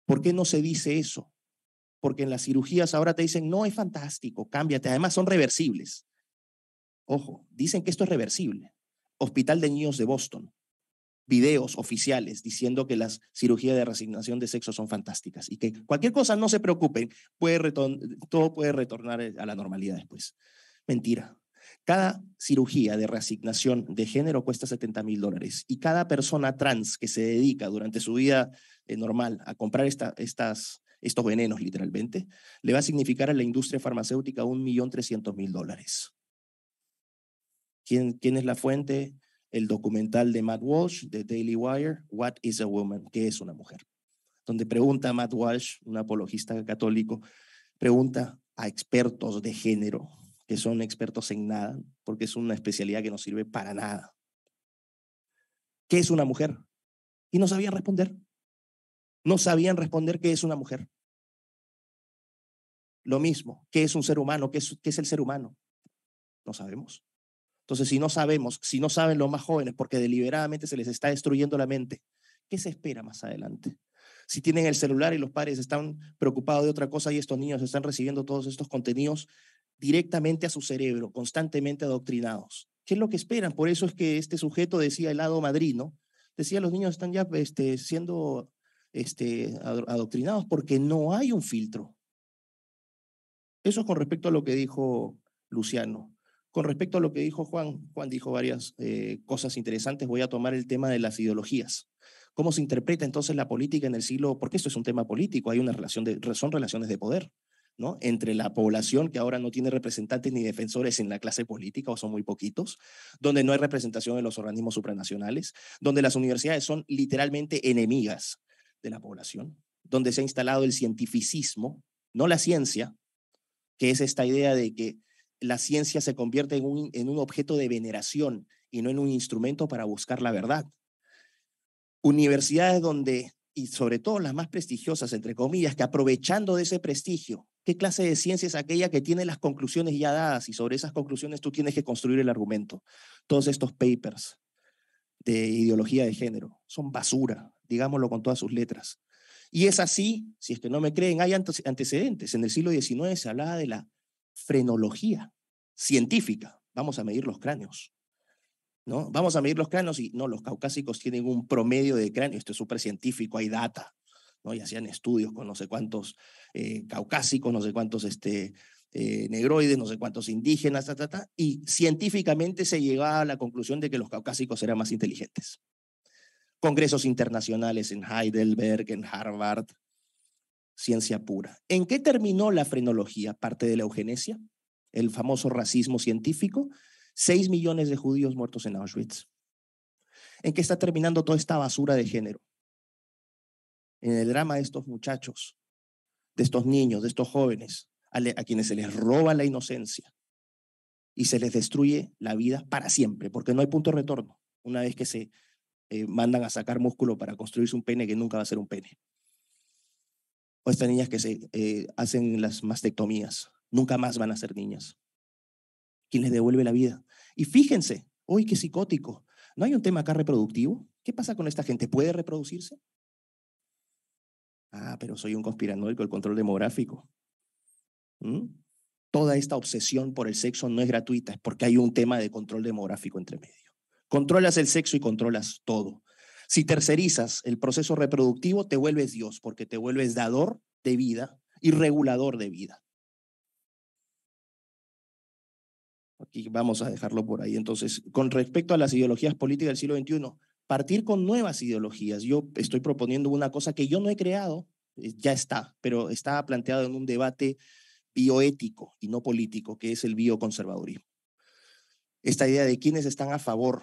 ¿Por qué no se dice eso? Porque en las cirugías ahora te dicen, no, es fantástico, cámbiate. Además son reversibles. Ojo, dicen que esto es reversible. Hospital de Niños de Boston videos oficiales diciendo que las cirugías de resignación de sexo son fantásticas y que cualquier cosa, no se preocupen, puede todo puede retornar eh, a la normalidad después. Mentira. Cada cirugía de reasignación de género cuesta 70 mil dólares y cada persona trans que se dedica durante su vida eh, normal a comprar estas, estos venenos literalmente, le va a significar a la industria farmacéutica 1.300.000 dólares. ¿Quién, ¿Quién es la fuente? el documental de Matt Walsh, de Daily Wire, What is a Woman? ¿Qué es una mujer? Donde pregunta Matt Walsh, un apologista católico, pregunta a expertos de género, que son expertos en nada, porque es una especialidad que no sirve para nada. ¿Qué es una mujer? Y no sabían responder. No sabían responder qué es una mujer. Lo mismo, ¿qué es un ser humano? ¿Qué es, qué es el ser humano? No sabemos. Entonces, si no sabemos, si no saben los más jóvenes, porque deliberadamente se les está destruyendo la mente, ¿qué se espera más adelante? Si tienen el celular y los padres están preocupados de otra cosa y estos niños están recibiendo todos estos contenidos directamente a su cerebro, constantemente adoctrinados. ¿Qué es lo que esperan? Por eso es que este sujeto decía el lado madrino, decía los niños están ya este, siendo este, adoctrinados porque no hay un filtro. Eso es con respecto a lo que dijo Luciano. Con respecto a lo que dijo Juan, Juan dijo varias eh, cosas interesantes. Voy a tomar el tema de las ideologías. ¿Cómo se interpreta entonces la política en el siglo? Porque esto es un tema político, hay una relación de, son relaciones de poder, ¿no? Entre la población que ahora no tiene representantes ni defensores en la clase política, o son muy poquitos, donde no hay representación en los organismos supranacionales, donde las universidades son literalmente enemigas de la población, donde se ha instalado el cientificismo, no la ciencia, que es esta idea de que la ciencia se convierte en un, objeto de veneración y no en un instrumento para buscar la verdad. Universidades donde, y sobre todo las más prestigiosas, entre comillas, que aprovechando de ese prestigio, ¿qué clase de ciencia es aquella que tiene las conclusiones ya dadas y sobre esas conclusiones tú tienes que construir el argumento? Todos estos papers de ideología de género son basura, digámoslo con todas sus letras. Y es así, si es que no me creen, hay antecedentes. En el siglo XIX se hablaba de la frenología, científica. Vamos a medir los cráneos. ¿no? Vamos a medir los cráneos y no, los caucásicos tienen un promedio de cráneo. Esto es súper científico, hay data. ¿no? Y hacían estudios con no sé cuántos eh, caucásicos, no sé cuántos este, eh, negroides, no sé cuántos indígenas, ta, ta, ta, y científicamente se llegaba a la conclusión de que los caucásicos eran más inteligentes. Congresos internacionales en Heidelberg, en Harvard, ciencia pura. ¿En qué terminó la frenología? ¿Parte de la eugenesia? el famoso racismo científico, 6 millones de judíos muertos en Auschwitz. ¿En qué está terminando toda esta basura de género? En el drama de estos muchachos, de estos niños, de estos jóvenes, a, quienes se les roba la inocencia y se les destruye la vida para siempre, porque no hay punto de retorno una vez que se eh, mandan a sacar músculo para construirse un pene que nunca va a ser un pene. O estas niñas que se eh, hacen las mastectomías, nunca más van a ser niñas. ¿Quién les devuelve la vida. Y fíjense, hoy qué psicótico. ¿No hay un tema acá reproductivo? ¿Qué pasa con esta gente? ¿Puede reproducirse? Ah, pero soy un conspiranoico, el control demográfico. ¿Mm? Toda esta obsesión por el sexo no es gratuita, es porque hay un tema de control demográfico entre medio. Controlas el sexo y controlas todo. Si tercerizas el proceso reproductivo, te vuelves Dios, porque te vuelves dador de vida y regulador de vida. Y vamos a dejarlo por ahí. Entonces, con respecto a las ideologías políticas del siglo XXI, partir con nuevas ideologías. Yo estoy proponiendo una cosa que yo no he creado, eh, ya está, pero está planteado en un debate bioético y no político, que es el bioconservadurismo. Esta idea de quienes están a favor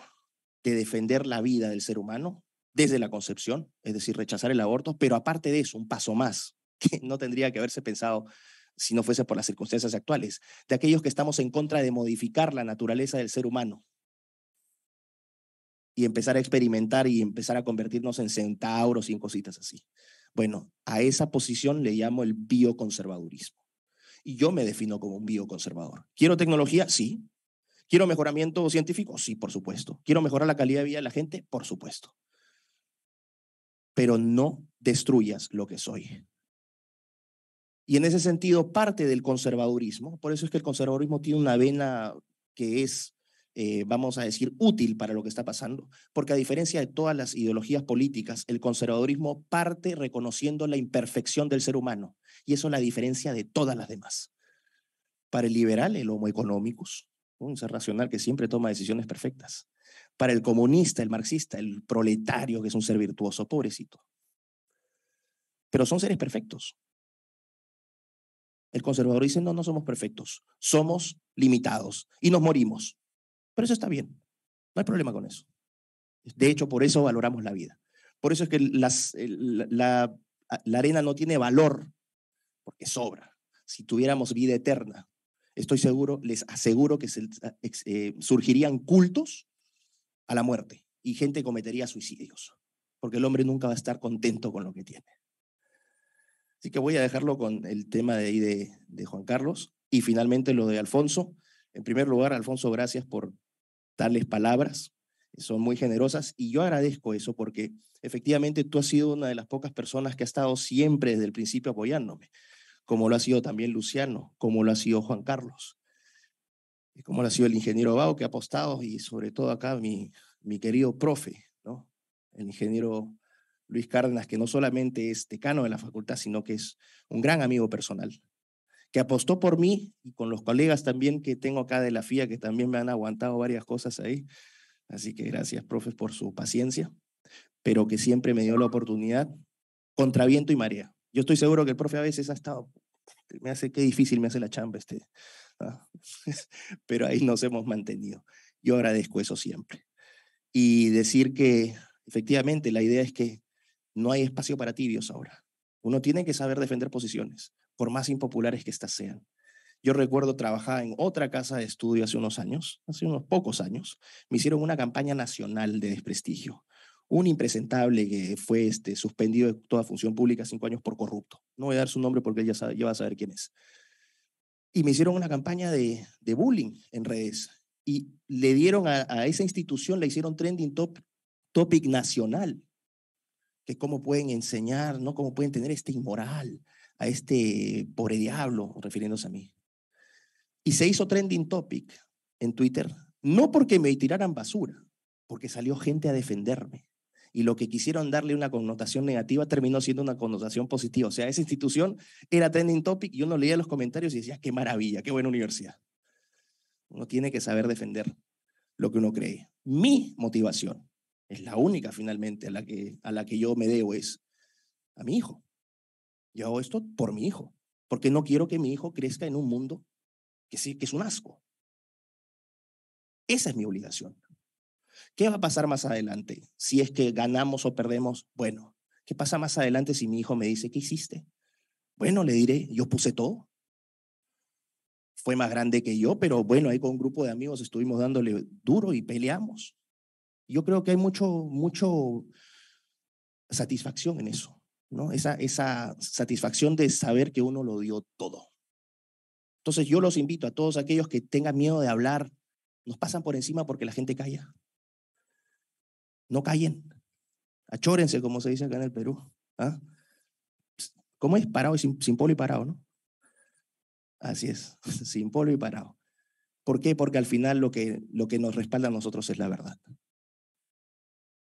de defender la vida del ser humano desde la concepción, es decir, rechazar el aborto, pero aparte de eso, un paso más que no tendría que haberse pensado si no fuese por las circunstancias actuales, de aquellos que estamos en contra de modificar la naturaleza del ser humano y empezar a experimentar y empezar a convertirnos en centauros y en cositas así. Bueno, a esa posición le llamo el bioconservadurismo. Y yo me defino como un bioconservador. ¿Quiero tecnología? Sí. ¿Quiero mejoramiento científico? Sí, por supuesto. ¿Quiero mejorar la calidad de vida de la gente? Por supuesto. Pero no destruyas lo que soy. Y en ese sentido, parte del conservadurismo, por eso es que el conservadurismo tiene una vena que es, eh, vamos a decir, útil para lo que está pasando, porque a diferencia de todas las ideologías políticas, el conservadurismo parte reconociendo la imperfección del ser humano, y eso es la diferencia de todas las demás. Para el liberal, el homo economicus, un ser racional que siempre toma decisiones perfectas. Para el comunista, el marxista, el proletario, que es un ser virtuoso, pobrecito. Pero son seres perfectos, el conservador dice, no, no somos perfectos, somos limitados y nos morimos. Pero eso está bien, no hay problema con eso. De hecho, por eso valoramos la vida. Por eso es que las, la, arena no tiene valor, porque sobra. Si tuviéramos vida eterna, estoy seguro, les aseguro que ah, eh, surgirían cultos a la muerte y gente cometería suicidios, porque el hombre nunca va a estar contento con lo que tiene. Así que voy a dejarlo con el tema de ahí de, Juan Carlos y finalmente lo de Alfonso. En primer lugar, Alfonso, gracias por darles palabras, son muy generosas y yo agradezco eso porque efectivamente tú has sido una de las pocas personas que ha estado siempre desde el principio apoyándome, como lo ha sido también Luciano, como lo ha sido Juan Carlos, y como lo ha sido el ingeniero Bao que ha apostado y sobre todo acá mi, mi querido profe, ¿no? el ingeniero Luis Cárdenas, que no solamente es decano de la facultad, sino que es un gran amigo personal, que apostó por mí y con los colegas también que tengo acá de la FIA, que también me han aguantado varias cosas ahí. Así que gracias, profes, por su paciencia, pero que siempre me dio la oportunidad contra viento y marea. Yo estoy seguro que el profe a veces ha estado, me hace qué difícil me hace la chamba este, pero ahí nos hemos mantenido. Yo agradezco eso siempre. Y decir que efectivamente la idea es que no hay espacio para tibios ahora. Uno tiene que saber defender posiciones, por más impopulares que éstas sean. Yo recuerdo trabajar en otra casa de estudio hace unos años, hace unos pocos años, me hicieron una campaña nacional de desprestigio. Un impresentable que fue este, suspendido de toda función pública cinco años por corrupto. No voy a dar su nombre porque ya, va a saber quién es. Y me hicieron una campaña de, bullying en redes. Y le dieron a, esa institución, le hicieron trending top, topic nacional que cómo pueden enseñar, ¿no? Cómo pueden tener este inmoral a este pobre diablo, refiriéndose a mí. Y se hizo trending topic en Twitter, no porque me tiraran basura, porque salió gente a defenderme. Y lo que quisieron darle una connotación negativa terminó siendo una connotación positiva. O sea, esa institución era trending topic y uno leía los comentarios y decía, qué maravilla, qué buena universidad. Uno tiene que saber defender lo que uno cree. Mi motivación es la única finalmente a la que, a la que yo me debo es a mi hijo. Yo hago esto por mi hijo, porque no quiero que mi hijo crezca en un mundo que, sí, que es un asco. Esa es mi obligación. ¿Qué va a pasar más adelante? Si es que ganamos o perdemos, bueno, ¿qué pasa más adelante si mi hijo me dice, ¿qué hiciste? Bueno, le diré, yo puse todo. Fue más grande que yo, pero bueno, ahí con un grupo de amigos estuvimos dándole duro y peleamos. Yo creo que hay mucho, mucho satisfacción en eso, ¿no? Esa, esa satisfacción de saber que uno lo dio todo. Entonces yo los invito a todos aquellos que tengan miedo de hablar, nos pasan por encima porque la gente calla. No callen. Achórense, como se dice acá en el Perú. ¿Ah? ¿Cómo es? Parado y sin, polo y parado, ¿no? Así es, sin polo y parado. ¿Por qué? Porque al final lo que, lo que nos respalda a nosotros es la verdad.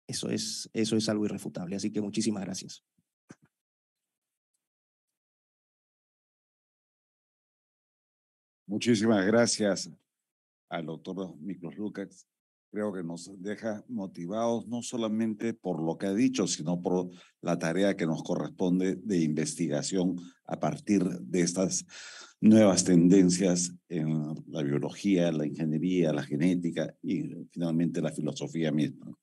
Eso es, eso es algo irrefutable. Así que muchísimas gracias. Muchísimas gracias al doctor Miklos Lucas. Creo que nos deja motivados no solamente por lo que ha dicho, sino por la tarea que nos corresponde de investigación a partir de estas nuevas tendencias en la biología, la ingeniería, la genética y finalmente la filosofía misma.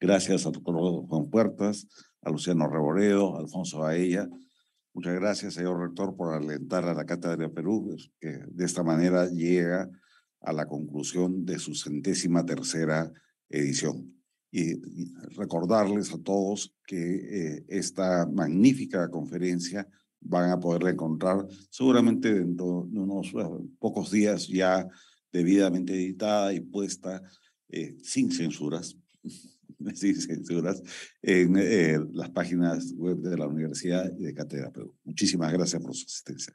Gracias a tu Juan Puertas, a Luciano Reboredo, a Alfonso Aella. Muchas gracias, señor rector, por alentar a la Cátedra Perú, que de esta manera llega a la conclusión de su centésima tercera edición. Y recordarles a todos que eh, esta magnífica conferencia van a poderla encontrar seguramente dentro de unos eh, pocos días ya debidamente editada y puesta eh, sin censuras. en eh, las páginas web de la universidad y de Cátedra Muchísimas gracias por su asistencia.